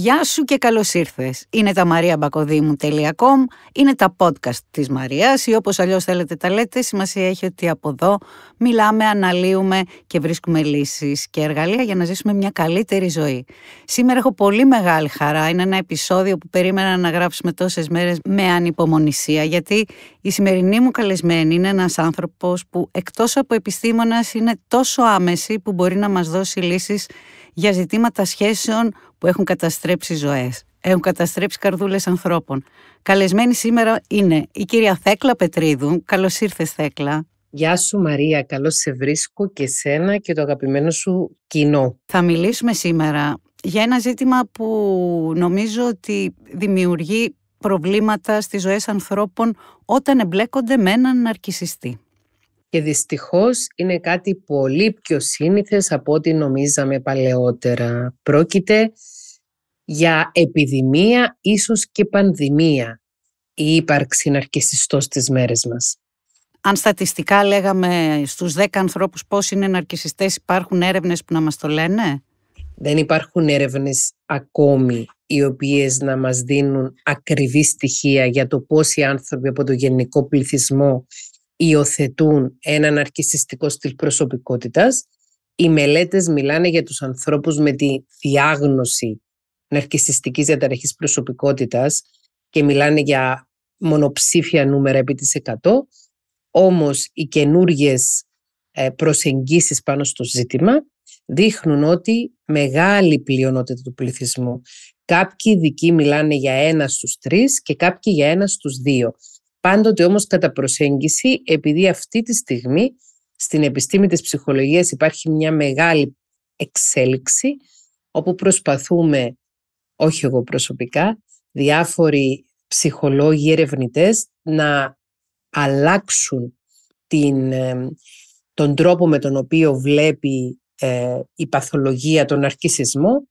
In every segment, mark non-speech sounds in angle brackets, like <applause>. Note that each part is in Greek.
Γεια σου και καλώς ήρθες. Είναι τα maria.bacodimu.com, είναι τα podcast της Μαρία ή όπως αλλιώς θέλετε τα λέτε. Σημασία έχει ότι από εδώ μιλάμε, αναλύουμε και βρίσκουμε λύσεις και εργαλεία για να ζήσουμε μια καλύτερη ζωή. Σήμερα έχω πολύ μεγάλη χαρά. Είναι ένα επεισόδιο που περίμενα να γράψουμε τόσες μέρες με ανυπομονησία, γιατί η σημερινή μου καλεσμένη είναι ένας άνθρωπος που εκτός από επιστήμονας είναι τόσο άμεση που μπορεί να μας δώσει λύσεις για ζητήματα σχέσεων που έχουν καταστρέψει ζωές, έχουν καταστρέψει καρδούλες ανθρώπων. Καλεσμένη σήμερα είναι η κυρία Θέκλα Πετρίδου. Καλώς ήρθες Θέκλα. Γεια σου Μαρία, καλώς σε βρίσκω και σένα και το αγαπημένο σου κοινό. Θα μιλήσουμε σήμερα για ένα ζήτημα που νομίζω ότι δημιουργεί προβλήματα στις ζωές ανθρώπων όταν εμπλέκονται με έναν ναρκισιστή και δυστυχώς είναι κάτι πολύ πιο σύνηθες από ό,τι νομίζαμε παλαιότερα. Πρόκειται για επιδημία, ίσως και πανδημία, η ύπαρξη ναρκισιστός στις μέρες μας. Αν στατιστικά λέγαμε στους 10 ανθρώπους πώς είναι ναρκισιστές, υπάρχουν έρευνες που να μας το λένε? Δεν υπάρχουν έρευνες ακόμη οι οποίες να μας δίνουν ακριβή στοιχεία για το πόσοι άνθρωποι από το γενικό πληθυσμό υιοθετούν έναν αρκισιστικό στυλ προσωπικότητας. Οι μελέτες μιλάνε για τους ανθρώπους με τη διάγνωση ναρκισιστικής διαταραχής προσωπικότητας και μιλάνε για μονοψήφια νούμερα επί της 100. Όμως οι καινούριε ε, προσεγγίσεις πάνω στο ζήτημα δείχνουν ότι μεγάλη πλειονότητα του πληθυσμού. Κάποιοι ειδικοί μιλάνε για ένα στους τρεις και κάποιοι για ένα στους δύο. Πάντοτε όμως κατά προσέγγιση, επειδή αυτή τη στιγμή στην επιστήμη της ψυχολογίας υπάρχει μια μεγάλη εξέλιξη, όπου προσπαθούμε, όχι εγώ προσωπικά, διάφοροι ψυχολόγοι, ερευνητές, να αλλάξουν την, τον τρόπο με τον οποίο βλέπει ε, η παθολογία, τον αρκισισμό,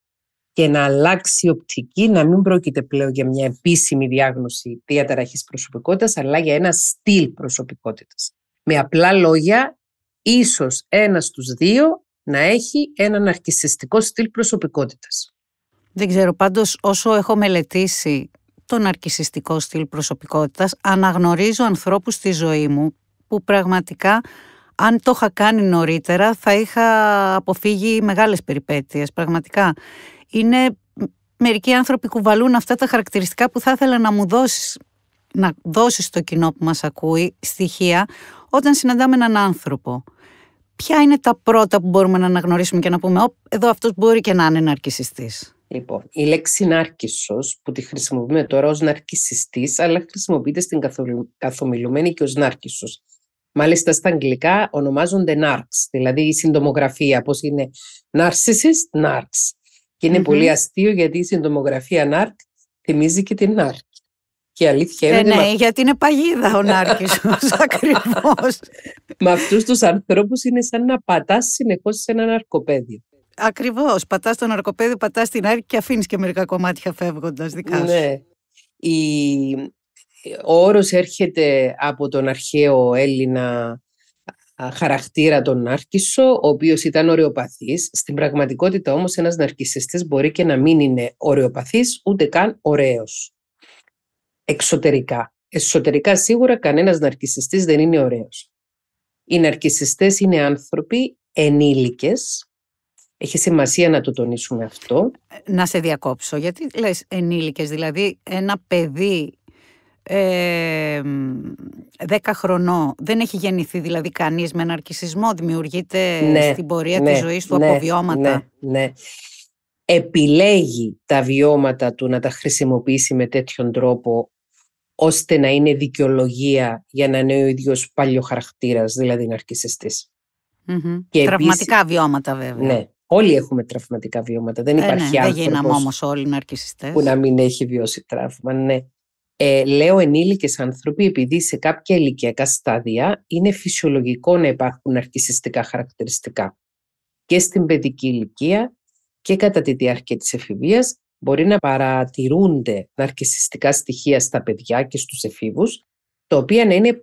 και να αλλάξει η οπτική, να μην πρόκειται πλέον για μια επίσημη διάγνωση διαταραχή προσωπικότητας, αλλά για ένα στυλ προσωπικότητας. Με απλά λόγια, ίσως ένας στους δύο να έχει έναν αρκισιστικό στυλ προσωπικότητας. Δεν ξέρω, πάντως όσο έχω μελετήσει τον αρκισιστικό στυλ προσωπικότητας. αναγνωρίζω ανθρώπους στη ζωή μου που πραγματικά αν το είχα κάνει νωρίτερα θα είχα αποφύγει μεγάλες περιπέτειες, πραγματικά είναι μερικοί άνθρωποι κουβαλούν αυτά τα χαρακτηριστικά που θα ήθελα να μου δώσεις να δώσεις στο κοινό που μας ακούει στοιχεία όταν συναντάμε έναν άνθρωπο. Ποια είναι τα πρώτα που μπορούμε να αναγνωρίσουμε και να πούμε εδώ αυτός μπορεί και να είναι ναρκισιστής. Λοιπόν, η λέξη νάρκισσος που τη χρησιμοποιούμε τώρα ως ναρκισιστής αλλά χρησιμοποιείται στην καθομιλουμένη και ως νάρκισσος. Μάλιστα στα αγγλικά ονομάζονται ναρκς δηλαδή η συντομογραφία, πώς είναι narcissist, narcs. Και ειναι πολύ αστείο γιατί η συντομογραφία Νάρκ θυμίζει και την Νάρκ. Και αλήθεια είναι. Ε, ναι, γιατί είναι παγίδα ο Νάρκης <laughs> ακριβώς. με αυτούς τους ανθρώπους είναι σαν να πατάς συνεχώς σε ένα ναρκοπέδιο. Ακριβώς. Πατάς στο ναρκοπέδιο, πατάς την Νάρκη και αφήνεις και μερικά κομμάτια φεύγοντας δικά σου. Ναι. Ο όρος έρχεται από τον αρχαίο Έλληνα χαρακτήρα τον Νάρκισο, ο οποίος ήταν οριοπαθή. Στην πραγματικότητα όμως ένας ναρκιστή μπορεί και να μην είναι ορειοπαθή ούτε καν ωραίος. Εξωτερικά. Εσωτερικά σίγουρα κανένας ναρκιστή δεν είναι ωραίος. Οι ναρκιστέ είναι άνθρωποι ενήλικες, έχει σημασία να το τονίσουμε αυτό. Ε, να σε διακόψω, γιατί λες ενήλικες, δηλαδή ένα παιδί ε, 10 χρονών δεν έχει γεννηθεί δηλαδή κανείς με ναρκισισμό, δημιουργείται ναι, στην πορεία ναι, της ζωής του ναι, από βιώματα. Ναι, ναι, Επιλέγει τα βιώματα του να τα χρησιμοποιήσει με τέτοιον τρόπο ώστε να είναι δικαιολογία για να είναι ο ίδιος παλιό χαρακτήρας, δηλαδή ναρκισιστής. Τραυματικά βιώματα βέβαια. Ναι, Όλοι έχουμε τραυματικά βιώματα. Δεν ε, υπάρχει ναι, άνθρωπος δεν όλοι που να μην έχει βιώσει τραύμα. Ναι. Ε, λέω ενήλικες άνθρωποι επειδή σε κάποια ηλικιακά στάδια είναι φυσιολογικό να υπάρχουν αρχισιστικά χαρακτηριστικά και στην παιδική ηλικία και κατά τη διάρκεια της εφηβείας μπορεί να παρατηρούνται αρχισιστικά στοιχεία στα παιδιά και στους εφήβους τα οποία να είναι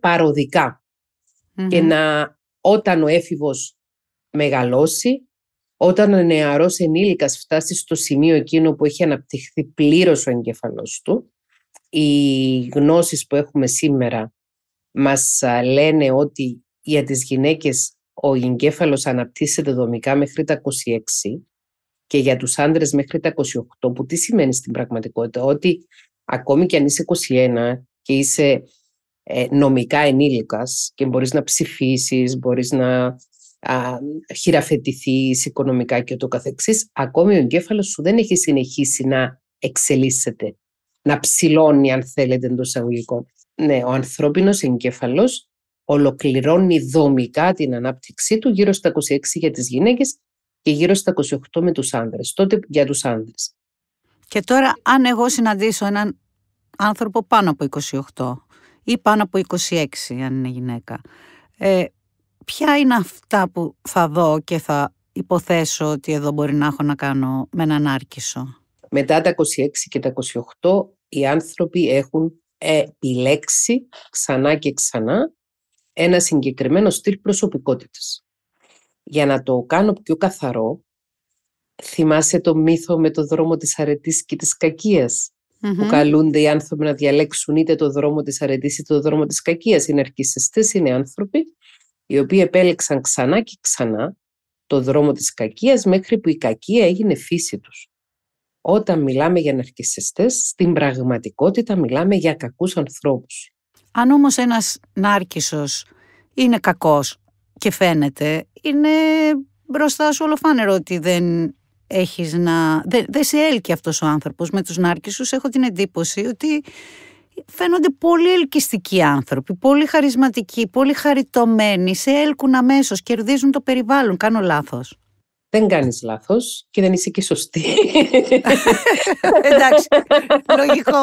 και να όταν ο έφηβος μεγαλώσει όταν ο νεαρός ενήλικας φτάσει στο σημείο εκείνο που έχει αναπτυχθεί πλήρως ο εγκεφαλός του οι γνώσεις που έχουμε σήμερα μας λένε ότι για τις γυναίκες ο εγκέφαλος αναπτύσσεται δομικά μέχρι τα 26 και για τους άντρες μέχρι τα 28, που τι σημαίνει στην πραγματικότητα, ότι ακόμη και αν είσαι 21 και είσαι ε, νομικά ενήλικας και μπορείς να ψηφίσεις, μπορείς να α, χειραφετηθείς οικονομικά και ούτω καθεξής, ακόμη ο εγκέφαλος σου δεν έχει συνεχίσει να εξελίσσεται να ψηλώνει, αν θέλετε, εντό εισαγωγικών. Ναι, ο ανθρώπινος εγκέφαλος ολοκληρώνει δομικά την ανάπτυξή του γύρω στα 26 για τις γυναίκες και γύρω στα 28 με τους άνδρες. Τότε για τους άνδρες. Και τώρα, αν εγώ συναντήσω έναν άνθρωπο πάνω από 28 ή πάνω από 26, αν είναι γυναίκα, ε, ποια είναι αυτά που θα δω και θα υποθέσω ότι εδώ μπορεί να έχω να κάνω με έναν άρκισο. Μετά τα 26 και τα 28 οι άνθρωποι έχουν ε, επιλέξει ξανά και ξανά ένα συγκεκριμένο στυλ προσωπικότητας. Για να το κάνω πιο καθαρό, θυμάσαι το μύθο με το δρόμο της αρετής και της κακιας που καλούνται οι άνθρωποι να διαλέξουν είτε το δρόμο της αρετής είτε το δρόμο της κακίας. Οι αρχισιστές είναι άνθρωποι οι οποίοι επέλεξαν ξανά και ξανά το δρόμο της κακίας μέχρι που η κακία έγινε φύση τους όταν μιλάμε για ναρκισιστές, στην πραγματικότητα μιλάμε για κακούς ανθρώπους. Αν όμως ένας νάρκισος είναι κακός και φαίνεται, είναι μπροστά σου ολοφάνερο ότι δεν έχεις να... Δεν, δεν σε έλκει αυτός ο άνθρωπος. Με τους νάρκισους έχω την εντύπωση ότι φαίνονται πολύ ελκυστικοί άνθρωποι, πολύ χαρισματικοί, πολύ χαριτωμένοι, σε έλκουν αμέσως, κερδίζουν το περιβάλλον. Κάνω λάθος δεν κάνεις λάθος και δεν είσαι και σωστή. <laughs> Εντάξει, λογικό.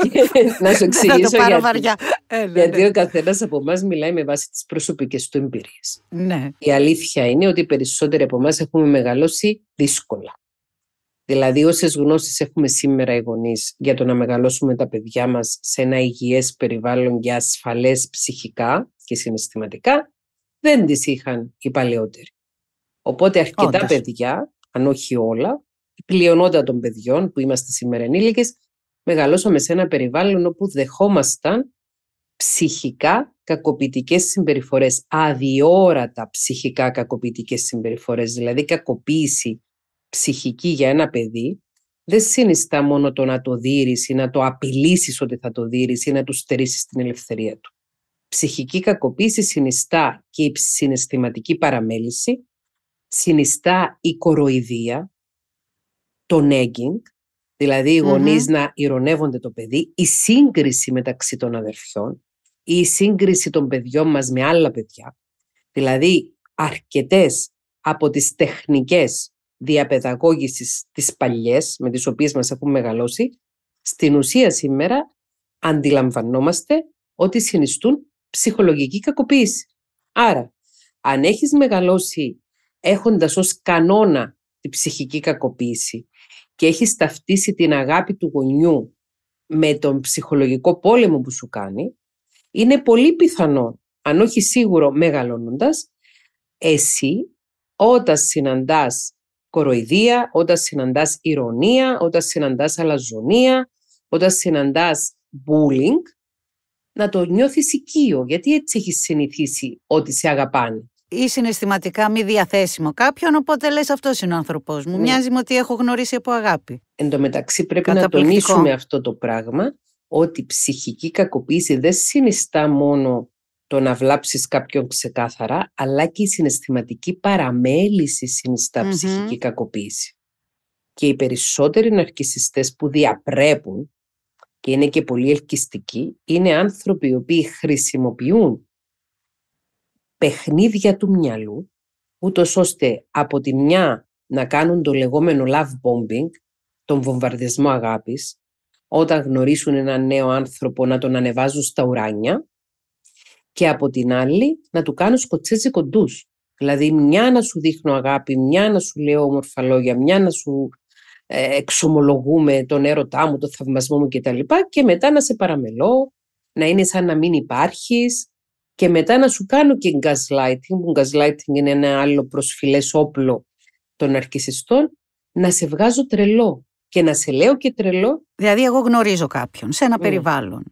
<laughs> να σου εξηγήσω το πάρω γιατί, ε, ναι, γιατί ναι. ο καθένας από εμάς μιλάει με βάση τις προσωπικές του εμπειρίες. Ναι. Η αλήθεια είναι ότι οι περισσότεροι από εμάς έχουμε μεγαλώσει δύσκολα. Δηλαδή, όσες γνώσεις έχουμε σήμερα οι γονείς για το να μεγαλώσουμε τα παιδιά μας σε ένα υγιές περιβάλλον και ασφαλές ψυχικά και συναισθηματικά, δεν τις είχαν οι παλαιότεροι. Οπότε αρκετά παιδιά, αν όχι όλα, η πλειονότητα των παιδιών που είμαστε σήμερα ενήλικε, μεγαλώσαμε σε ένα περιβάλλον όπου δεχόμασταν ψυχικά κακοποιητικές συμπεριφορές, αδιόρατα ψυχικά κακοποιητικές συμπεριφορές, δηλαδή κακοποίηση ψυχική για ένα παιδί, δεν συνιστά μόνο το να το δείρεις ή να το απειλήσεις ότι θα το δείρεις ή να του στερήσεις την ελευθερία του. Ψυχική κακοποίηση συνιστά και η συναισθηματική παραμέληση, συνιστά η κοροϊδία, το νέγκινγκ δηλαδή οι γονεις να ηρωνεύονται το παιδί, η σύγκριση μεταξύ των αδερφιών, η σύγκριση των παιδιών μας με άλλα παιδιά, δηλαδή αρκετές από τις τεχνικές διαπαιδαγώγησης τις παλιές, με τις οποίες μας έχουν μεγαλώσει, στην ουσία σήμερα αντιλαμβανόμαστε ότι συνιστούν ψυχολογική κακοποίηση. Άρα, αν έχεις μεγαλώσει έχοντας ως κανόνα τη ψυχική κακοποίηση και έχεις ταυτίσει την αγάπη του γονιού με τον ψυχολογικό πόλεμο που σου κάνει, είναι πολύ πιθανό, αν όχι σίγουρο μεγαλώνοντας, εσύ όταν συναντάς κοροϊδία, όταν συναντάς ηρωνία, όταν συναντάς αλαζονία, όταν συναντάς bullying, να το νιώθεις οικείο, γιατί έτσι έχεις συνηθίσει ότι σε αγαπάνε ή συναισθηματικά μη διαθέσιμο κάποιον, οπότε λες αυτο είναι ο ανθρωπο μου. Ναι. Μοιάζει με ότι έχω γνωρίσει από αγάπη. Εν τω μεταξύ πρέπει να τονίσουμε αυτό το πράγμα, ότι η ψυχική κακοποίηση δεν συνιστά μόνο το να βλάψεις κάποιον ξεκάθαρα, αλλά και η συναισθηματική παραμέληση συνιστά ψυχική κακοποίηση. Και οι περισσότεροι ναρκισιστές που διαπρέπουν και είναι και πολύ ελκυστικοί, είναι άνθρωποι οι οποίοι χρησιμοποιούν παιχνίδια του μυαλού, ούτως ώστε από τη μια να κάνουν το λεγόμενο love bombing, τον βομβαρδισμό αγάπης, όταν γνωρίσουν έναν νέο άνθρωπο να τον ανεβάζουν στα ουράνια και από την άλλη να του κάνουν σκοτσέζι κοντούς. Δηλαδή μια να σου δείχνω αγάπη, μια να σου λέω όμορφα λόγια, μια να σου ε, εξομολογούμε τον έρωτά μου, τον θαυμασμό μου κτλ. Και μετά να σε παραμελώ, να είναι σαν να μην υπάρχεις, και μετά να σου κάνω και gaslighting, που gaslighting είναι ένα άλλο προσφυλές όπλο των αρκισιστών, να σε βγάζω τρελό και να σε λέω και τρελό. Δηλαδή εγώ γνωρίζω κάποιον σε ένα mm. περιβάλλον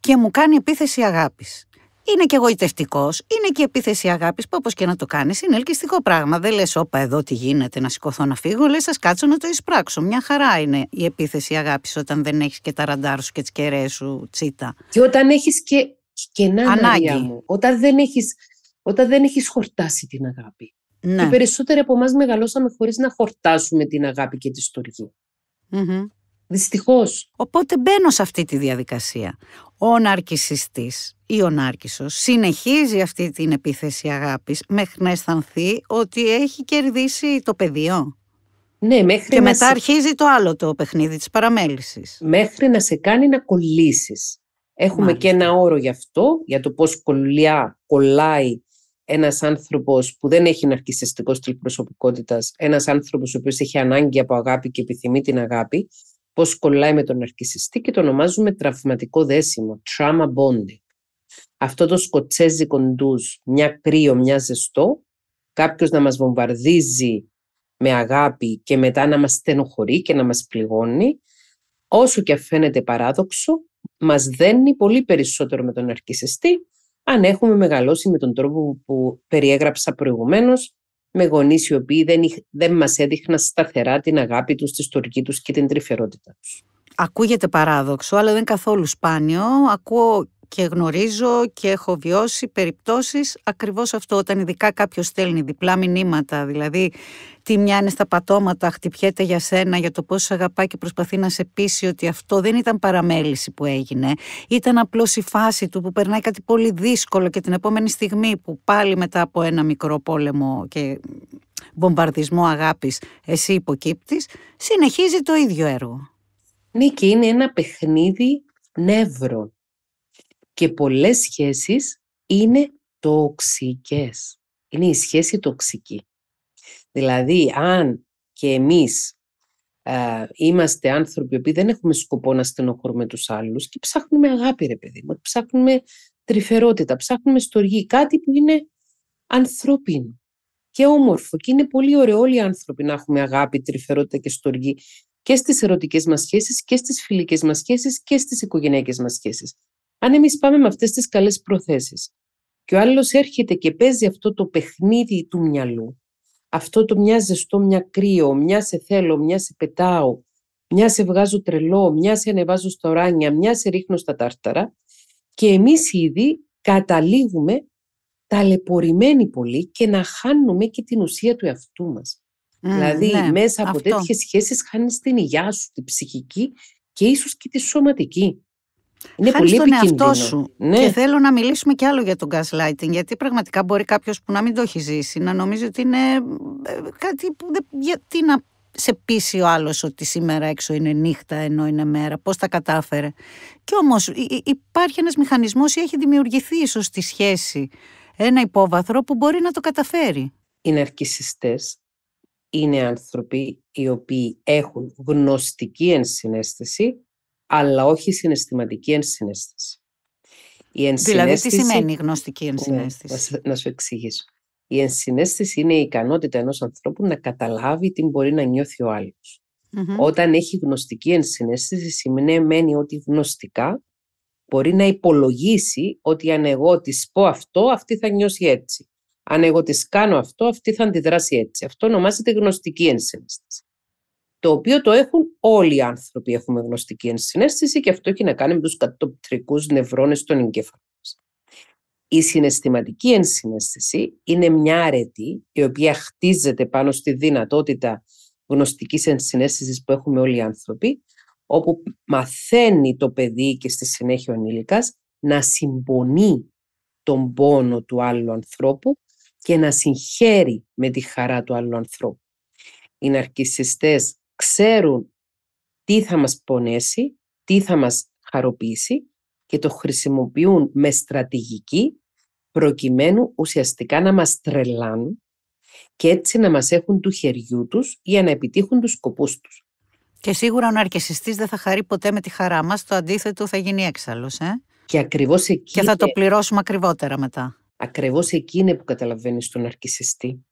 και μου κάνει επίθεση αγάπης. Είναι και εγωιτευτικός, είναι και επίθεση αγάπης που όπω και να το κάνεις είναι ελκυστικό πράγμα. Δεν λες, όπα εδώ τι γίνεται, να σηκωθώ να φύγω, λες, ας κάτσω να το εισπράξω. Μια χαρά είναι η επίθεση αγάπης όταν δεν έχεις και τα ραντάρ σου και τις κεραίες σου τσίτα. Και όταν έχεις και κενά Ανάγκη. μου. Όταν δεν, έχεις, όταν δεν έχεις χορτάσει την αγάπη. Ναι. Οι περισσότεροι από εμάς μεγαλώσαμε χωρίς να χορτάσουμε την αγάπη και τη στοργή. Mm-hmm. Δυστυχώς. Οπότε μπαίνω σε αυτή τη διαδικασία. Ο ναρκισιστής ή ο νάρκισος συνεχίζει αυτή την επίθεση αγάπης μέχρι να αισθανθεί ότι έχει κερδίσει το πεδίο. Ναι, μέχρι και να μετά σε... αρχίζει το άλλο το παιχνίδι της παραμέλησης. Μέχρι να σε κάνει να κολλήσεις. Έχουμε και ένα όρο γι' αυτό, για το πώς κολλάει ένας άνθρωπος που δεν έχει ναρκιστικό στυλ προσωπικότητας, ένας άνθρωπος ο οποίος έχει ανάγκη από αγάπη και επιθυμεί την αγάπη, πώς κολλάει με τον ναρκισιστή και το ονομάζουμε τραυματικό δέσιμο, trauma bonding. Αυτό το σκοτσέζι κοντούς, μια κρύο, μια ζεστό, κάποιος να μας βομβαρδίζει με αγάπη και μετά να μας στενοχωρεί και να μας πληγώνει, όσο και φαίνεται παράδοξο, μας δένει πολύ περισσότερο με τον αρκισιστή αν έχουμε μεγαλώσει με τον τρόπο που περιέγραψα προηγουμένως με γονείς οι οποίοι δεν, δεν μας έδειχναν σταθερά την αγάπη τους, τη στορική τους και την τρυφερότητα τους. Ακούγεται παράδοξο, αλλά δεν καθόλου σπάνιο. Ακούω και γνωρίζω και έχω βιώσει περιπτώσεις ακριβώς αυτό όταν ειδικά κάποιος στέλνει διπλά μηνύματα δηλαδή τι μια είναι στα πατώματα, χτυπιέται για σένα, για το πόσο αγαπά και προσπαθεί να σε πείσει ότι αυτό δεν ήταν παραμέληση που έγινε. Ήταν απλώς η φάση του που περνάει κάτι πολύ δύσκολο και την επόμενη στιγμή που πάλι μετά από ένα μικρό πόλεμο και βομβαρδισμό αγάπης εσύ υποκύπτεις, συνεχίζει το ίδιο έργο. Νίκη, είναι ένα παιχνίδι νεύρων και πολλές σχέσεις είναι τοξικές. Είναι η σχέση τοξική. Δηλαδή, αν και εμείς είμαστε άνθρωποι που δεν έχουμε σκοπό να στενοχωρούμε τους άλλους και ψάχνουμε αγάπη ρε παιδί μου, ψάχνουμε τρυφερότητα, ψάχνουμε στοργή, κάτι που είναι ανθρώπινο και όμορφο και είναι πολύ ωραίο όλοι οι άνθρωποι να έχουμε αγάπη, τρυφερότητα και στοργή και στις ερωτικές μας σχέσεις και στις φιλικές μας σχέσεις και στις οικογενειακές μας σχέσεις. Αν εμείς πάμε με αυτές τις καλές προθέσεις. και ο άλλος έρχεται και παίζει αυτό το παιχνίδι του μυαλού, αυτό το μια ζεστό, μια κρύο, μια σε θέλω, μια σε πετάω, μια σε βγάζω τρελό, μια σε ανεβάζω στα ουράνια, μια σε ρίχνω στα τάρταρα και εμείς ήδη καταλήγουμε ταλαιπωρημένοι πολύ και να χάνουμε και την ουσία του εαυτού μας. δηλαδή ναι, μέσα από τέτοιες σχέσεις χάνεις την υγειά σου, την ψυχική και ίσως και τη σωματική. Είναι Χάρη στον εαυτό σου. Ναι. Και θέλω να μιλήσουμε και άλλο για το gaslighting, γιατί πραγματικά μπορεί κάποιος που να μην το έχει ζήσει να νομίζει ότι είναι ε, κάτι που δεν. Γιατί να σε πείσει ο άλλος ότι σήμερα έξω είναι νύχτα ενώ είναι μέρα, πώς τα κατάφερε. Και όμω υπάρχει ένας μηχανισμός ή έχει δημιουργηθεί ίσως στη σχέση ένα υπόβαθρο που μπορεί να το καταφέρει. Οι ναρκισιστές είναι άνθρωποι οι οποίοι έχουν γνωστική ενσυναίσθηση αλλά όχι συναισθηματική ενσυναίσθηση. Η ενσυναίσθηση... Δηλαδή, τι σημαίνει γνωστική ναι, ενσυναίσθηση. να σου εξηγήσω. Η ενσυναίσθηση είναι η ικανότητα ενός ανθρώπου να καταλάβει τι μπορεί να νιώθει ο αλλος Όταν έχει γνωστική ενσυναίσθηση σημαίνει ότι γνωστικά μπορεί να υπολογίσει ότι αν εγώ της πω αυτό, αυτή θα νιώσει έτσι. Αν εγώ της κάνω αυτό, αυτή θα αντιδράσει έτσι. Αυτό ονομάζεται γνωστική ενσυναίσθηση το οποίο το έχουν όλοι οι άνθρωποι. Έχουμε γνωστική ενσυναίσθηση και αυτό έχει να κάνει με τους κατοπτρικούς νευρώνες των εγκέφαλων. Η συναισθηματική ενσυναίσθηση είναι μια αρετή η οποία χτίζεται πάνω στη δυνατότητα γνωστικής ενσυναίσθησης που έχουμε όλοι οι άνθρωποι, όπου μαθαίνει το παιδί και στη συνέχεια ο ενήλικας να συμπονεί τον πόνο του άλλου ανθρώπου και να συγχαίρει με τη χαρά του άλλου ανθρώπου. Οι ναρκισιστές ξέρουν τι θα μας πονέσει, τι θα μας χαροποιήσει και το χρησιμοποιούν με στρατηγική προκειμένου ουσιαστικά να μας τρελάνουν και έτσι να μας έχουν του χεριού τους για να επιτύχουν τους σκοπούς τους. Και σίγουρα ο ναρκισιστής δεν θα χαρεί ποτέ με τη χαρά μας, το αντίθετο θα γίνει έξαλλος. Ε? Και ακριβώς εκεί... Και θα το πληρώσουμε ακριβότερα μετά. Ακριβώς εκεί είναι που καταλαβαίνεις τον ναρκισιστή.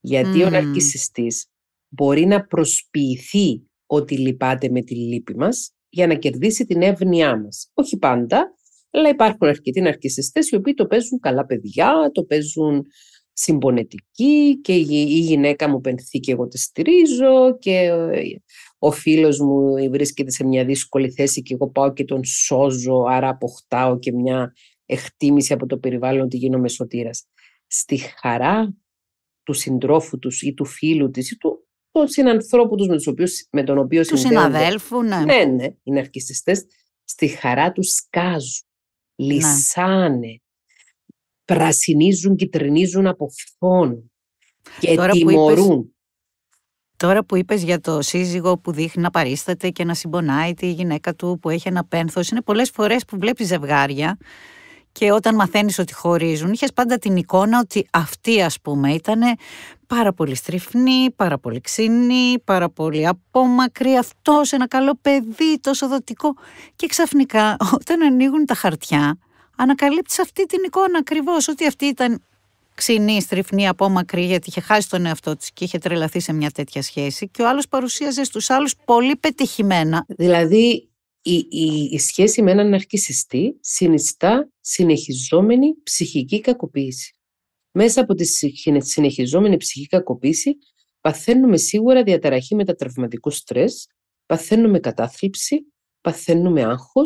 Γιατί ο ναρκισιστής μπορεί να προσποιηθεί ότι λυπάται με τη λύπη μας για να κερδίσει την εύνοιά μας. Όχι πάντα, αλλά υπάρχουν αρκετοί ναρκισιστές οι οποίοι το παίζουν καλά παιδιά, το παίζουν συμπονετική και η γυναίκα μου πενθεί και εγώ τη στηρίζω και ε, ο φίλος μου βρίσκεται σε μια δύσκολη θέση και εγώ πάω και τον σώζω, άρα αποκτάω και μια εκτίμηση από το περιβάλλον ότι γίνομαι σωτήρας. Στη χαρά του συντρόφου τους ή του φίλου της ή του των συνανθρώπων τους με, τους με τον οποίο τους συναδέλφου, ναι. ναι. Ναι, Οι ναρκιστέ. στη χαρά τους σκάζουν, ναι. λυσάνε, πρασινίζουν πρασινίζουν, κυτρινίζουν από φθόνο και τιμωρούν. Τώρα που είπες για το σύζυγο που δείχνει να παρίσταται και να συμπονάει τη γυναίκα του που έχει ένα πένθος, είναι πολλές φορές που βλέπεις ζευγάρια και όταν μαθαίνεις ότι χωρίζουν, είχες πάντα την εικόνα ότι αυτή ας πούμε ήταν πάρα πολύ στριφνή, πάρα πολύ ξινή, πάρα πολύ απόμακρη, αυτός ένα καλό παιδί, τόσο δοτικό. Και ξαφνικά όταν ανοίγουν τα χαρτιά, ανακαλύπτεις αυτή την εικόνα ακριβώς ότι αυτή ήταν ξινή, στριφνή, απόμακρη, γιατί είχε χάσει τον εαυτό της και είχε τρελαθεί σε μια τέτοια σχέση. Και ο άλλος παρουσίαζε στους άλλους πολύ πετυχημένα. Δηλαδή, η, η, σχέση με έναν αρχισιστή συνιστά συνεχιζόμενη ψυχική κακοποίηση. Μέσα από τη συνεχιζόμενη ψυχική κακοποίηση παθαίνουμε σίγουρα διαταραχή μετατραυματικού στρέ, παθαίνουμε κατάθλιψη, παθαίνουμε άγχος,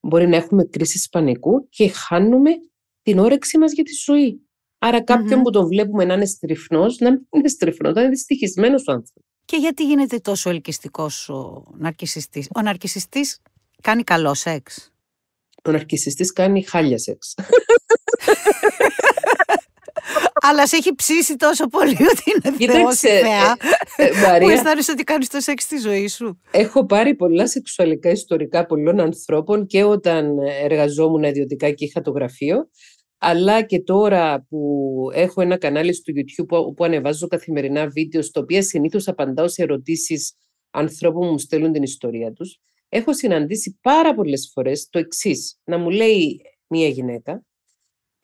μπορεί να έχουμε κρίσεις πανικού και χάνουμε την όρεξή μας για τη ζωή. Άρα κάποιον που τον βλέπουμε να είναι στριφνός, να μην είναι στριφνός, να είναι δυστυχισμένος ο άνθρωπος. Και γιατί γίνεται τόσο ελκυστικός ο ναρκισιστής. Ο ναρκισιστής κάνει καλό σεξ. Ο ναρκισιστής κάνει χάλια σεξ. <laughs> αλλά σε έχει ψήσει τόσο πολύ <laughs> ότι είναι Κοίταξε, θεός ε, θεά. που ε, ε, αισθάνεσαι ότι κάνεις το σεξ στη ζωή σου. Έχω πάρει πολλά σεξουαλικά ιστορικά πολλών ανθρώπων και όταν εργαζόμουν ιδιωτικά και είχα το γραφείο αλλά και τώρα που έχω ένα κανάλι στο YouTube όπου ανεβάζω καθημερινά βίντεο, στο οποίο συνήθως απαντάω σε ερωτήσεις ανθρώπων που μου στέλνουν την ιστορία τους. έχω συναντήσει πάρα πολλές φορές το εξής να μου λέει μία γυναίκα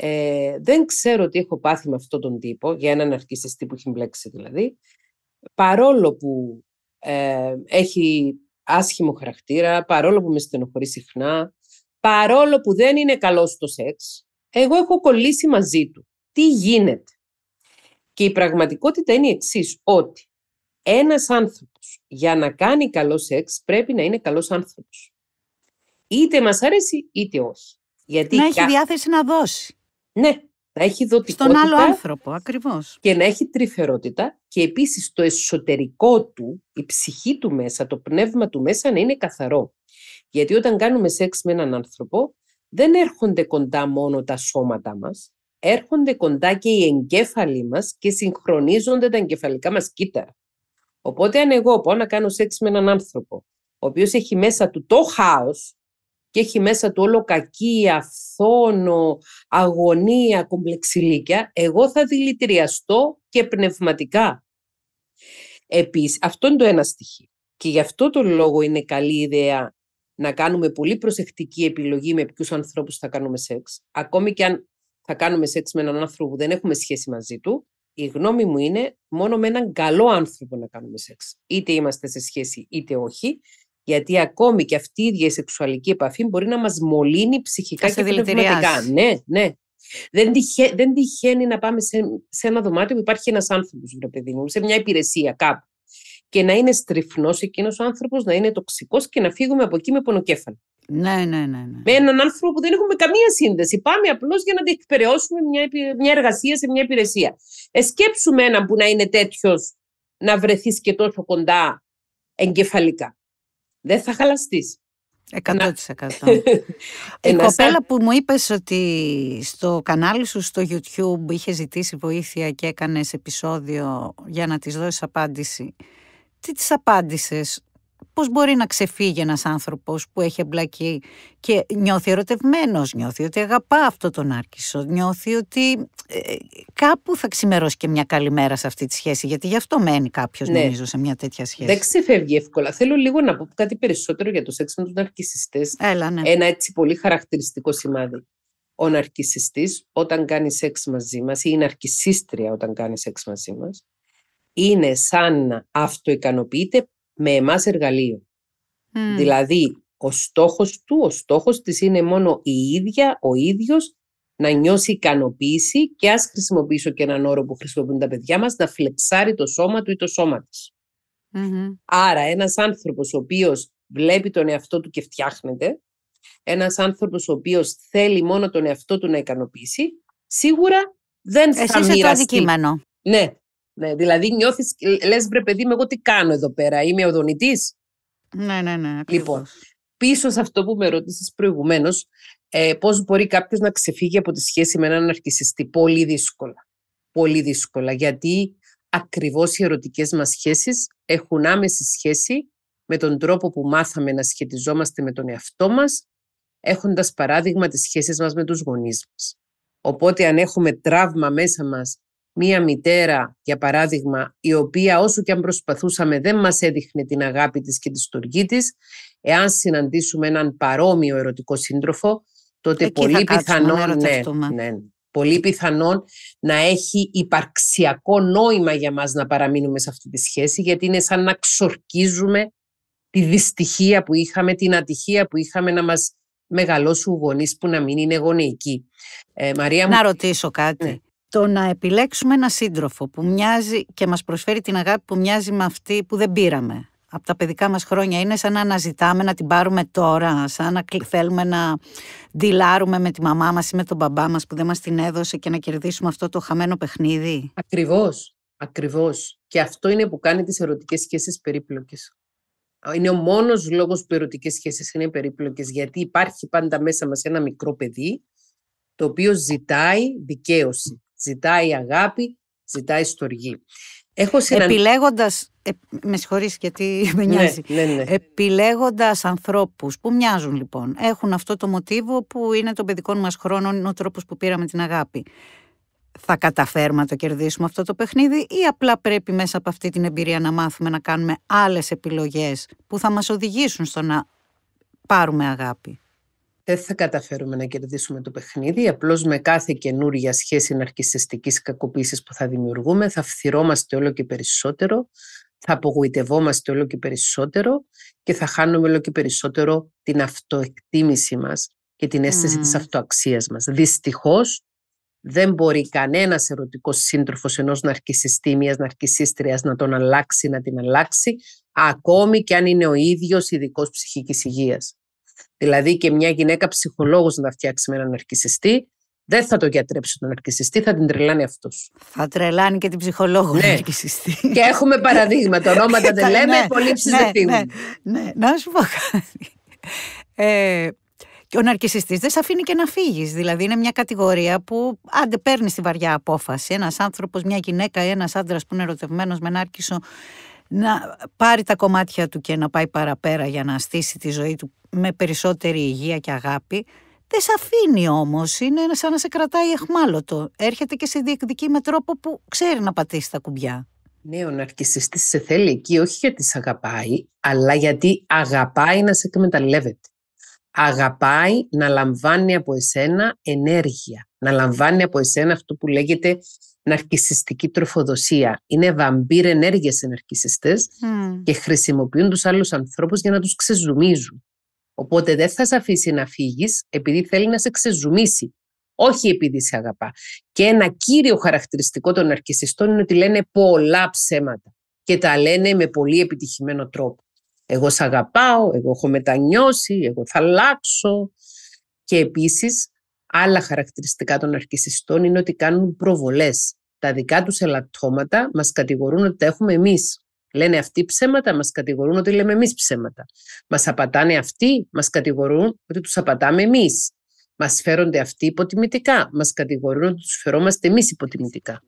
ε, δεν ξέρω τι έχω πάθει με αυτόν τον τύπο, για έναν αρχιστή που έχει μπλέξει δηλαδή, παρόλο που ε, έχει άσχημο χαρακτήρα, παρόλο που με στενοχωρεί συχνά, παρόλο που δεν είναι καλό στο σεξ, εγώ έχω κολλήσει μαζί του. Τι γίνεται. Και η πραγματικότητα είναι η εξής, ότι ένας άνθρωπος για να κάνει καλό σεξ πρέπει να είναι καλός άνθρωπος. Είτε μας αρέσει είτε όχι. Γιατί να έχει διάθεση να δώσει. Ναι, να έχει δοτικότητα. Στον άλλο άνθρωπο, ακριβώς. Και να έχει τρυφερότητα και επίσης το εσωτερικό του, η ψυχή του μέσα, το πνεύμα του μέσα να είναι καθαρό. Γιατί όταν κάνουμε σεξ με έναν άνθρωπο, δεν έρχονται κοντά μόνο τα σώματα μας, έρχονται κοντά και οι εγκέφαλοι μας και συγχρονίζονται τα εγκεφαλικά μας κύτταρα. Οπότε αν εγώ πάω να κάνω σεξ με έναν άνθρωπο, ο οποίος έχει μέσα του το χάος, και έχει μέσα του όλο κακία, φθόνο, αγωνία, κομπλεξιλίκια, εγώ θα δηλητηριαστώ και πνευματικά. Επίσης, αυτό είναι το ένα στοιχείο. Και γι' αυτό το λόγο είναι καλή ιδέα να κάνουμε πολύ προσεκτική επιλογή με ποιους ανθρώπους θα κάνουμε σεξ. Ακόμη και αν θα κάνουμε σεξ με έναν άνθρωπο που δεν έχουμε σχέση μαζί του, η γνώμη μου είναι μόνο με έναν καλό άνθρωπο να κάνουμε σεξ. Είτε είμαστε σε σχέση είτε όχι, γιατί ακόμη και αυτή η ίδια σεξουαλική επαφή μπορεί να μας μολύνει ψυχικά και πνευματικά. Ναι, ναι. Δεν, δεν τυχαίνει να πάμε σε, σε ένα δωμάτιο που υπάρχει ένας άνθρωπος, βρε παιδί μου, σε μια υπηρεσία κάπου. Και να είναι στριφνός εκείνος ο άνθρωπος, να είναι τοξικός και να φύγουμε από εκεί με πονοκέφαλο. Ναι, ναι, ναι, ναι. Με έναν άνθρωπο που δεν έχουμε καμία σύνδεση. Πάμε απλώς για να διεκπαιρεώσουμε μια, μια εργασία σε μια υπηρεσία. Εσκέψουμε έναν που να είναι τέτοιος να βρεθείς και τόσο κοντά εγκεφαλικά δεν θα χαλαστείς. 100%. <laughs> Η κοπέλα που μου είπες ότι στο κανάλι σου στο YouTube είχε ζητήσει βοήθεια και έκανες επεισόδιο για να της δώσεις απάντηση. Τι της απάντησες πώς μπορεί να ξεφύγει ένας άνθρωπος που έχει εμπλακεί και νιώθει ερωτευμένος, νιώθει ότι αγαπά αυτό τον Άρκισο, νιώθει ότι ε, κάπου θα ξημερώσει και μια μέρα σε αυτή τη σχέση, γιατί γι' αυτό μένει κάποιος ναι. νομίζω σε μια τέτοια σχέση. Δεν ξεφεύγει εύκολα. Θέλω λίγο να πω κάτι περισσότερο για το σεξ με τους ναρκισιστές. Έλα, ναι. Ένα έτσι πολύ χαρακτηριστικό σημάδι. Ο ναρκισιστής όταν κάνει σεξ μαζί μας ή η ναρκισίστρια όταν κάνει σεξ μαζί μας είναι σαν να αυτοικανοποιείται με εμάς εργαλείο. Δηλαδή, ο στόχος του, ο στόχος της είναι μόνο η ίδια, ο ίδιος, να νιώσει ικανοποίηση και ας χρησιμοποιήσω και έναν όρο που χρησιμοποιούν τα παιδιά μας, να φλεξάρει το σώμα του ή το σώμα της. Άρα, ένας άνθρωπος ο οποίος βλέπει τον εαυτό του και φτιάχνεται, ένας άνθρωπος ο οποίος θέλει μόνο τον εαυτό του να ικανοποιήσει, σίγουρα δεν θα Εσύ μοιραστεί. Εσύ το αντικείμενο. Ναι, ναι, δηλαδή νιώθεις, λες βρε παιδί μου εγώ τι κάνω εδώ πέρα, είμαι οδονητής. Ναι, ναι, ναι. Λοιπόν, ακριβώς. Λοιπόν, πίσω σε αυτό που με ρώτησες προηγουμένως, ε, πώς μπορεί κάποιος να ξεφύγει από τη σχέση με έναν αρχισιστή Πολύ δύσκολα. Πολύ δύσκολα, γιατί ακριβώς οι ερωτικές μας σχέσεις έχουν άμεση σχέση με τον τρόπο που μάθαμε να σχετιζόμαστε με τον εαυτό μας, έχοντας παράδειγμα τις σχέσεις μας με τους γονείς μας. Οπότε αν έχουμε τραύμα μέσα μας μία μητέρα, για παράδειγμα, η οποία όσο και αν προσπαθούσαμε δεν μας έδειχνε την αγάπη της και τη στοργή της, εάν συναντήσουμε έναν παρόμοιο ερωτικό σύντροφο, τότε πολύ πιθανόν, ναι, ναι, πολύ πιθανόν να έχει υπαρξιακό νόημα για μας να παραμείνουμε σε αυτή τη σχέση, γιατί είναι σαν να ξορκίζουμε τη δυστυχία που είχαμε, την ατυχία που είχαμε να μας μεγαλώσουν γονείς που να μην είναι γονεϊκοί. Ε, Μαρία να ρωτήσω κάτι. Ναι το να επιλέξουμε ένα σύντροφο που μοιάζει και μας προσφέρει την αγάπη που μοιάζει με αυτή που δεν πήραμε από τα παιδικά μας χρόνια είναι σαν να αναζητάμε να την πάρουμε τώρα, σαν να θέλουμε να διλάρουμε με τη μαμά μας ή με τον μπαμπά μας που δεν μας την έδωσε και να κερδίσουμε αυτό το χαμένο παιχνίδι. Ακριβώς, ακριβώς. Και αυτό είναι που κάνει τις ερωτικές σχέσεις περίπλοκες. Είναι ο μόνος λόγος που οι ερωτικές σχέσεις είναι περίπλοκες, γιατί υπάρχει πάντα μέσα μας ένα μικρό παιδί το οποίο ζητάει δικαίωση ζητάει αγάπη, ζητάει στοργή. Έχω Επιλέγοντας, ε, με συγχωρείς γιατί <laughs> με ναι, νοιάζει, ναι, ναι, επιλέγοντας ανθρώπους που μοιάζουν λοιπόν, έχουν αυτό το μοτίβο που είναι των παιδικών μας χρόνων, είναι ο τρόπος που πήραμε την αγάπη. Θα καταφέρουμε να το κερδίσουμε αυτό το παιχνίδι ή απλά πρέπει μέσα από αυτή την εμπειρία να μάθουμε να κάνουμε άλλες επιλογές που θα μας οδηγήσουν στο να πάρουμε αγάπη δεν θα καταφέρουμε να κερδίσουμε το παιχνίδι. Απλώς με κάθε καινούργια σχέση ναρκιστική κακοποίησης που θα δημιουργούμε, θα φθυρώμαστε όλο και περισσότερο, θα απογοητευόμαστε όλο και περισσότερο και θα χάνουμε όλο και περισσότερο την αυτοεκτίμησή μας και την αίσθηση mm. της αυτοαξίας μας. Δυστυχώς, δεν μπορεί κανένας ερωτικός σύντροφος ενός ναρκιστή, μια ναρκιστήτρια να τον αλλάξει, να την αλλάξει, ακόμη και αν είναι ο ίδιος ειδικός ψυχικής υγείας. Δηλαδή και μια γυναίκα ψυχολόγος να φτιάξει με έναν ναρκισιστή, δεν θα το γιατρέψει τον ναρκιστή, θα την τρελάνει αυτός. Θα τρελάνει και την ψυχολόγο ναι. ναρκιστή. Και έχουμε παραδείγματα. Ονόματα <laughs> δεν ναι, λέμε, ναι, πολύ ναι, δεν Ναι, ναι, να σου πω κάτι. Ε, και ο ναρκισιστής δεν σε αφήνει και να φύγεις. Δηλαδή, είναι μια κατηγορία που άντε παίρνεις τη βαριά απόφαση. Ένας άνθρωπος, μια γυναίκα ή ένας άντρας που είναι ερωτευμένος με νάρκισο να πάρει τα κομμάτια του και να πάει παραπέρα για να στήσει τη ζωή του με περισσότερη υγεία και αγάπη. Δεν σε αφήνει όμως, είναι σαν να σε κρατάει εχμάλωτο. Έρχεται και σε διεκδικεί με τρόπο που ξέρει να πατήσει τα κουμπιά. Ναι, ο ναρκιστής σε θέλει εκεί όχι γιατί σε αγαπάει, αλλά γιατί αγαπάει να σε εκμεταλλεύεται. Αγαπάει να λαμβάνει από εσένα ενέργεια, να λαμβάνει από εσένα αυτό που λέγεται ναρκισιστική τροφοδοσία. Είναι βαμπύρ ενέργεια οι και χρησιμοποιούν τους άλλους ανθρώπους για να τους ξεζουμίζουν. Οπότε δεν θα σε αφήσει να φύγεις επειδή θέλει να σε ξεζουμίσει. Όχι επειδή σε αγαπά. Και ένα κύριο χαρακτηριστικό των ναρκισιστών είναι ότι λένε πολλά ψέματα και τα λένε με πολύ επιτυχημένο τρόπο. Εγώ σε αγαπάω, εγώ έχω μετανιώσει, εγώ θα αλλάξω. Και επίσης Άλλα χαρακτηριστικά των αρχισιστών είναι ότι κάνουν προβολές. Τα δικά τους ελαττώματα μας κατηγορούν ότι τα έχουμε εμείς. Λένε αυτοί ψέματα, μας κατηγορούν ότι λέμε εμείς ψέματα. Μας απατάνε αυτοί, μας κατηγορούν ότι τους απατάμε εμείς. Μας φέρονται αυτοί υποτιμητικά. Μας κατηγορούν ότι τους φερόμαστε εμείς υποτιμητικά.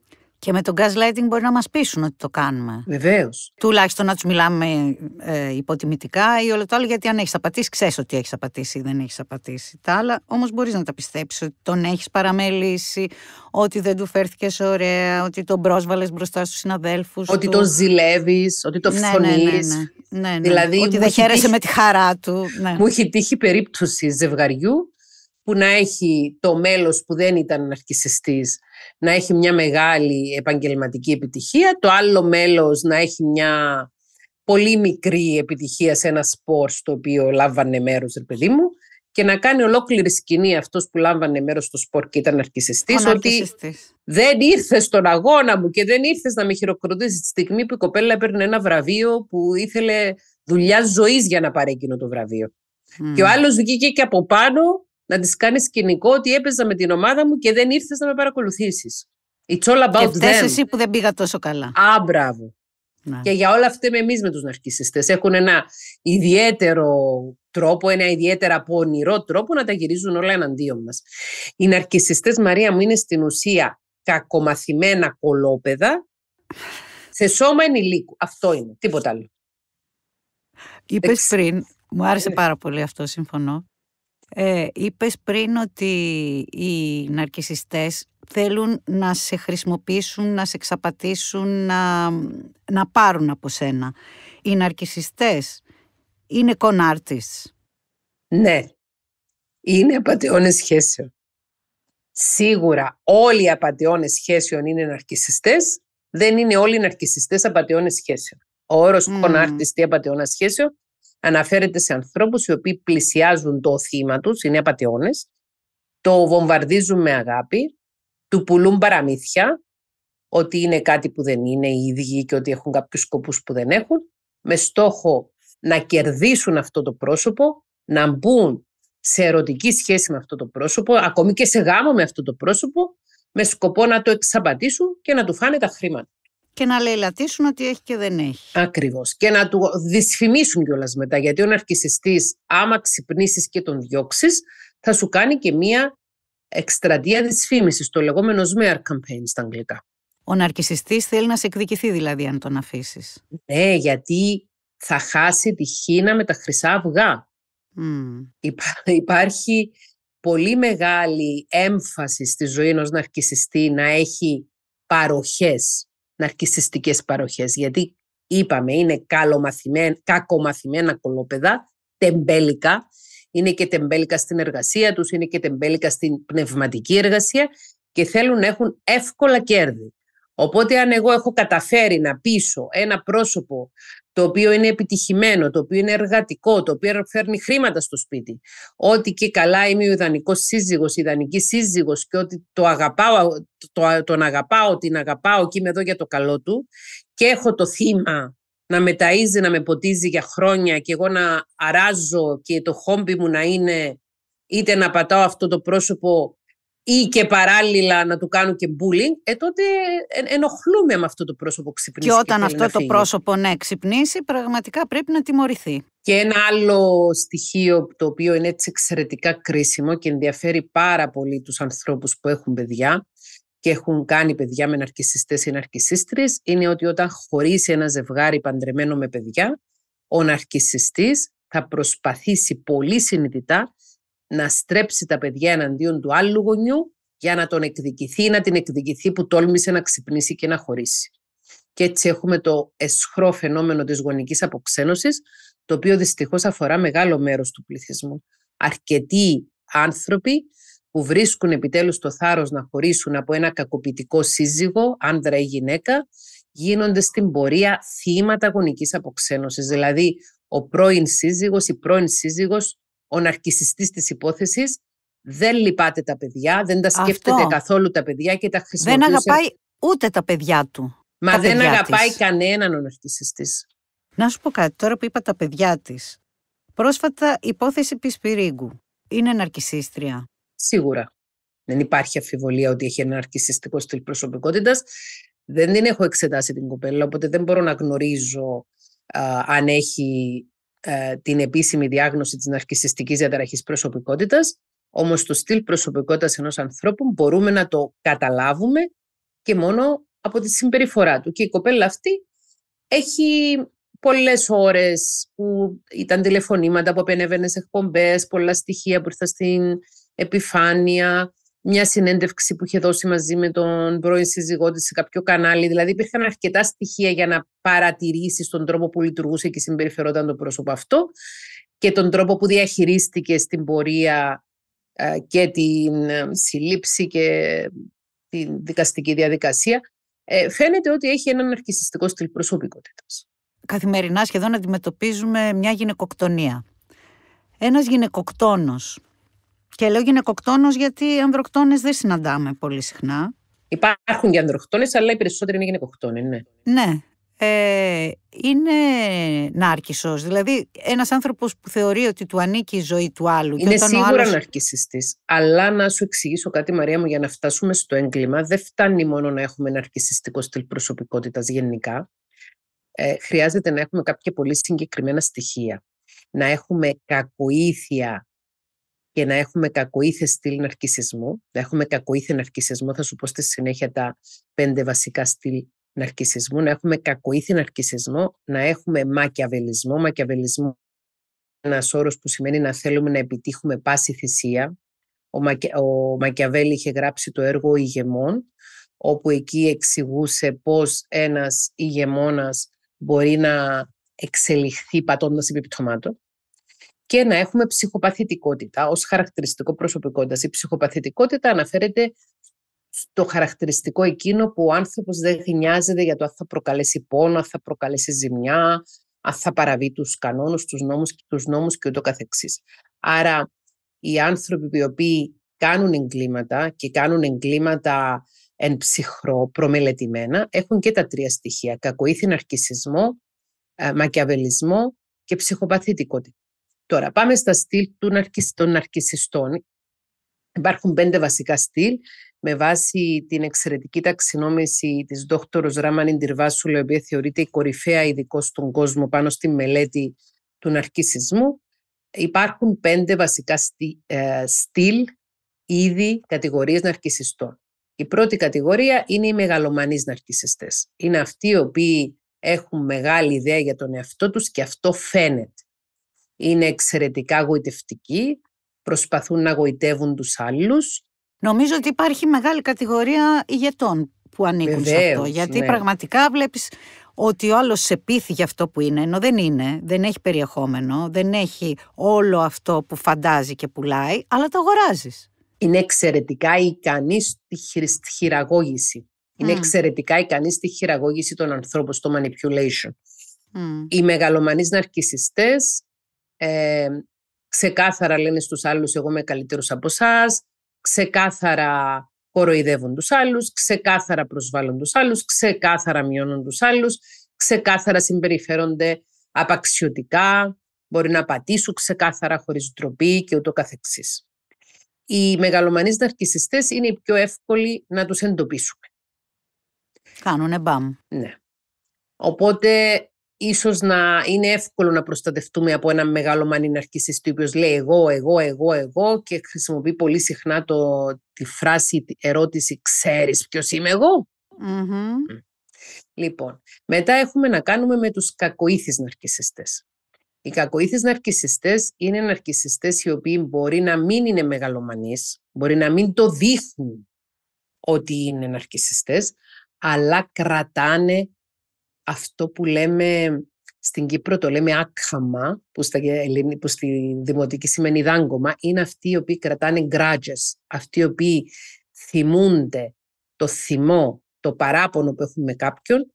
Και με το gaslighting μπορεί να μας πείσουν ότι το κάνουμε. Βεβαίως. Τουλάχιστον να τους μιλάμε ε, υποτιμητικά ή όλο το άλλο, γιατί αν έχεις απατήσει, ξέρεις ότι έχεις απατήσει ή δεν έχεις απατήσει. Τα άλλα όμως μπορείς να τα πιστέψεις ότι τον έχεις παραμελήσει, ότι δεν του φέρθηκες ωραία, ότι τον πρόσβαλες μπροστά στους συναδέλφους. Ότι τον ζηλεύεις, ότι τον ναι, ναι, ναι, φθονεί. Ναι, ναι, ναι, Δηλαδή, ότι δεν χαίρεσαι με τη χαρά του. Ναι. Μου έχει τύχει περίπτωση ζευγαριού που να έχει το μέλος που δεν ήταν ναρκισιστής να έχει μια μεγάλη επαγγελματική επιτυχία, το άλλο μέλος να έχει μια πολύ μικρή επιτυχία σε ένα σπορ στο οποίο λάμβανε μέρος, ρε παιδί μου, και να κάνει ολόκληρη σκηνή αυτός που λάμβανε μέρος στο σπορ και ήταν αρχισιστής, ότι δεν ήρθε στον αγώνα μου και δεν ήρθες να με χειροκροτήσεις τη στιγμή που η κοπέλα έπαιρνε ένα βραβείο που ήθελε δουλειά ζωής για να πάρει εκείνο το βραβείο. Mm. Και ο άλλος βγήκε και από πάνω να της κάνεις σκηνικό ότι έπαιζα με την ομάδα μου και δεν ήρθες να με παρακολουθήσεις. It's all about και them. εσύ που δεν πήγα τόσο καλά. Α, μπράβο. Ναι. Και για όλα αυτά είμαι εμείς με τους ναρκιστέ. Έχουν ένα ιδιαίτερο τρόπο, ένα ιδιαίτερα πονηρό τρόπο να τα γυρίζουν όλα εναντίον μας. Οι ναρκιστέ, Μαρία μου, είναι στην ουσία κακομαθημένα κολόπεδα σε σώμα ενηλίκου. Αυτό είναι. Τίποτα άλλο. Είπες πριν, μου άρεσε ναι. πάρα πολύ αυτό, συμφωνώ. Ε, είπες πριν ότι οι ναρκισιστές θέλουν να σε χρησιμοποιήσουν, να σε εξαπατήσουν, να, να πάρουν από σένα. Οι ναρκισιστές είναι κονάρτης. Ναι, είναι απαταιώνες σχέσεων. Σίγουρα όλοι οι απαταιώνες σχέσεων είναι ναρκισιστές, δεν είναι όλοι οι ναρκισιστές απαταιώνες σχέσεων. Ο όρος mm. κονάρτης τι απαταιώνα σχέσεων αναφέρεται σε ανθρώπους οι οποίοι πλησιάζουν το θύμα τους, είναι απαταιώνες, το βομβαρδίζουν με αγάπη, του πουλούν παραμύθια, ότι είναι κάτι που δεν είναι οι ίδιοι και ότι έχουν κάποιους σκοπούς που δεν έχουν, με στόχο να κερδίσουν αυτό το πρόσωπο, να μπουν σε ερωτική σχέση με αυτό το πρόσωπο, ακόμη και σε γάμο με αυτό το πρόσωπο, με σκοπό να το εξαπατήσουν και να του φάνε τα χρήματα και να λαιλατίσουν ότι έχει και δεν έχει. Ακριβώς. Και να του δυσφημίσουν κιόλας μετά. Γιατί ο ναρκιστή, άμα ξυπνήσεις και τον διώξεις, θα σου κάνει και μία εκστρατεία δυσφήμισης, το λεγόμενο smear campaign στα αγγλικά. Ο ναρκιστή θέλει να σε εκδικηθεί δηλαδή αν τον αφήσεις. Ναι, γιατί θα χάσει τη χίνα με τα χρυσά αυγά. υπάρχει πολύ μεγάλη έμφαση στη ζωή ενός ναρκισιστή να έχει παροχές ναρκιστικέ παροχές. Γιατί είπαμε είναι κακομαθημένα κολόπεδα, τεμπέλικα, είναι και τεμπέλικα στην εργασία τους, είναι και τεμπέλικα στην πνευματική εργασία και θέλουν να έχουν εύκολα κέρδη. Οπότε αν εγώ έχω καταφέρει να πείσω ένα πρόσωπο το οποίο είναι επιτυχημένο, το οποίο είναι εργατικό, το οποίο φέρνει χρήματα στο σπίτι, ότι και καλά είμαι ο ιδανικός σύζυγος, ιδανική σύζυγος και ότι το αγαπάω, το, τον αγαπάω, την αγαπάω και είμαι εδώ για το καλό του και έχω το θύμα να με ταΐζει, να με ποτίζει για χρόνια και εγώ να αράζω και το χόμπι μου να είναι είτε να πατάω αυτό το πρόσωπο ή και παράλληλα να του κάνουν και bullying, ε, τότε ενοχλούμε με αυτό το πρόσωπο ξυπνήσει. Και όταν αυτό το πρόσωπο ναι, ξυπνήσει, πραγματικά πρέπει να τιμωρηθεί. Και ένα άλλο στοιχείο το οποίο είναι έτσι εξαιρετικά κρίσιμο και ενδιαφέρει πάρα πολύ τους ανθρώπους που έχουν παιδιά και έχουν κάνει παιδιά με ναρκισιστές ή ναρκισίστρες, είναι ότι όταν χωρίσει ένα ζευγάρι παντρεμένο με παιδιά, ο ναρκισιστής θα προσπαθήσει πολύ συνειδητά να στρέψει τα παιδιά εναντίον του άλλου γονιού για να τον εκδικηθεί, ή να την εκδικηθεί που τόλμησε να ξυπνήσει και να χωρίσει. Και έτσι έχουμε το εσχρό φαινόμενο της γονικής αποξένωσης, το οποίο δυστυχώς αφορά μεγάλο μέρος του πληθυσμού. Αρκετοί άνθρωποι που βρίσκουν επιτέλους το θάρρος να χωρίσουν από ένα κακοποιητικό σύζυγο, άνδρα ή γυναίκα, γίνονται στην πορεία θύματα γονικής αποξένωσης. Δηλαδή, άντρα η πρώην σύζυγος ο ναρκισιστής της υπόθεσης δεν λυπάται τα παιδιά, δεν τα σκέφτεται καθόλου τα παιδιά και τα χρησιμοποιεί. Δεν αγαπάει ούτε τα παιδιά του. Μα δεν αγαπάει κανέναν ο ναρκισιστής. Να σου πω κάτι, τώρα που είπα τα παιδιά της. Πρόσφατα υπόθεση Πισπυρίγκου. Είναι ναρκισίστρια. Σίγουρα. Δεν υπάρχει αφιβολία ότι έχει ένα ναρκισιστικό στυλ προσωπικότητας. Δεν την έχω εξετάσει την κοπέλα, οπότε δεν μπορώ να γνωρίζω αν έχει ε, την επίσημη διάγνωση της ναρκισιστικής διαταραχής προσωπικότητας, όμως το στυλ προσωπικότητας ενός ανθρώπου μπορούμε να το καταλάβουμε και μόνο από τη συμπεριφορά του. Και η κοπέλα αυτή έχει πολλές ώρες που ήταν τηλεφωνήματα που επενέβαινε σε εκπομπές, πολλά στοιχεία που ήρθαν στην επιφάνεια, μια συνέντευξη που είχε δώσει μαζί με τον πρώην σύζυγό της σε κάποιο κανάλι. Δηλαδή, υπήρχαν αρκετά στοιχεία για να παρατηρήσεις τον τρόπο που λειτουργούσε και συμπεριφερόταν το πρόσωπο αυτό και τον τρόπο που διαχειρίστηκε στην πορεία ε, και την ε, συλλήψη και την δικαστική διαδικασία. Ε, φαίνεται ότι έχει έναν αρχισιστικό στυλ προσωπικότητας. Καθημερινά σχεδόν αντιμετωπίζουμε μια γυναικοκτονία. Ένας γυναικοκτόνος και λέω γυναικοκτόνος γιατί ανδροκτόνες δεν συναντάμε πολύ συχνά. Υπάρχουν και ανδροκτόνες, αλλά οι περισσότεροι είναι γυναικοκτόνες, ναι. Ναι. Ε, είναι νάρκισος Δηλαδή ένας άνθρωπος που θεωρεί ότι του ανήκει η ζωή του άλλου Είναι και σίγουρα άλλος... Αλλά να σου εξηγήσω κάτι Μαρία μου για να φτάσουμε στο έγκλημα Δεν φτάνει μόνο να έχουμε ναρκισιστικό στυλ προσωπικότητας γενικά ε, Χρειάζεται να έχουμε κάποια πολύ συγκεκριμένα στοιχεία Να έχουμε κακοήθεια και να έχουμε κακοήθε στυλ ναρκισισμού. Να έχουμε κακοήθε ναρκισισμό, θα σου πω στη συνέχεια τα πέντε βασικά στυλ ναρκισισμού. Να έχουμε κακοήθε ναρκισισμό, να έχουμε μακιαβελισμό. Μακιαβελισμό ένας όρος που σημαίνει να θέλουμε να επιτύχουμε πάση θυσία. Ο, Μακια... ο Μακιαβέλη είχε γράψει το έργο «Ηγεμόν», όπου εκεί εξηγούσε πώς ένας ηγεμόνας μπορεί να εξελιχθεί πατώντας επιπτωμάτων και να έχουμε ψυχοπαθητικότητα ως χαρακτηριστικό προσωπικότητας. Η ψυχοπαθητικότητα αναφέρεται στο χαρακτηριστικό εκείνο που ο άνθρωπος δεν θυμιάζεται για το αν θα προκαλέσει πόνο, αν θα προκαλέσει ζημιά, αν θα παραβεί τους κανόνους, τους νόμους και τους νόμους και ούτω καθεξής. Άρα οι άνθρωποι οι οποίοι κάνουν εγκλήματα και κάνουν εγκλήματα εν ψυχρό, προμελετημένα, έχουν και τα τρία στοιχεία. Κακοήθη ναρκισισμό, ε, μακιαβελισμό και ψυχοπαθητικότητα. Τώρα πάμε στα στυλ των ναρκισιστών. Υπάρχουν πέντε βασικά στυλ με βάση την εξαιρετική ταξινόμηση της δόκτωρος Ράμαν Ιντυρβάσουλα, η οποία θεωρείται η κορυφαία ειδικό στον κόσμο πάνω στη μελέτη του ναρκισισμού. Υπάρχουν πέντε βασικά ε, στυλ, είδη, κατηγορίες ναρκισιστών. Η πρώτη κατηγορία είναι οι μεγαλομανείς ναρκισιστές. Είναι αυτοί οι οποίοι έχουν μεγάλη ιδέα για τον εαυτό τους και αυτό φαίνεται είναι εξαιρετικά γοητευτικοί, προσπαθούν να γοητεύουν τους άλλους. Νομίζω ότι υπάρχει μεγάλη κατηγορία ηγετών που ανήκουν σε αυτό. Γιατί ναι. πραγματικά βλέπεις ότι ο άλλος σε πείθει για αυτό που είναι, ενώ δεν είναι, δεν έχει περιεχόμενο, δεν έχει όλο αυτό που φαντάζει και πουλάει, αλλά το αγοράζεις. Είναι εξαιρετικά ικανή στη χειραγώγηση. Είναι εξαιρετικά ικανή στη χειραγώγηση των ανθρώπων στο manipulation. Mm. Οι μεγαλομανείς ναρκισιστές ε, ξεκάθαρα λένε στους άλλους εγώ είμαι καλύτερος από εσάς, ξεκάθαρα κοροϊδεύουν τους άλλους, ξεκάθαρα προσβάλλουν τους άλλους, ξεκάθαρα μειώνουν τους άλλους, ξεκάθαρα συμπεριφέρονται απαξιωτικά, μπορεί να πατήσουν ξεκάθαρα χωρίς ντροπή και ούτω καθεξής. Οι μεγαλομανείς ναρκισιστές είναι οι πιο εύκολοι να τους εντοπίσουμε. Κάνουνε μπαμ. Ναι. Οπότε ίσως να είναι εύκολο να προστατευτούμε από ένα μεγάλο μανιναρκιστής ο οποίος λέει εγώ, εγώ, εγώ, εγώ και χρησιμοποιεί πολύ συχνά το, τη φράση, τη ερώτηση «Ξέρεις ποιος είμαι Λοιπόν, μετά έχουμε να κάνουμε με τους κακοήθεις ναρκισιστές. Οι κακοήθεις ναρκισιστές είναι ναρκισιστές οι οποίοι μπορεί να μην είναι μεγαλομανείς, μπορεί να μην το δείχνουν ότι είναι ναρκισιστές, αλλά κρατάνε αυτό που λέμε στην Κύπρο το λέμε άκχαμα, που, που στη δημοτική σημαίνει δάγκωμα, είναι αυτοί οι οποίοι κρατάνε grudges, αυτοί οι οποίοι θυμούνται το θυμό, το παράπονο που έχουν με κάποιον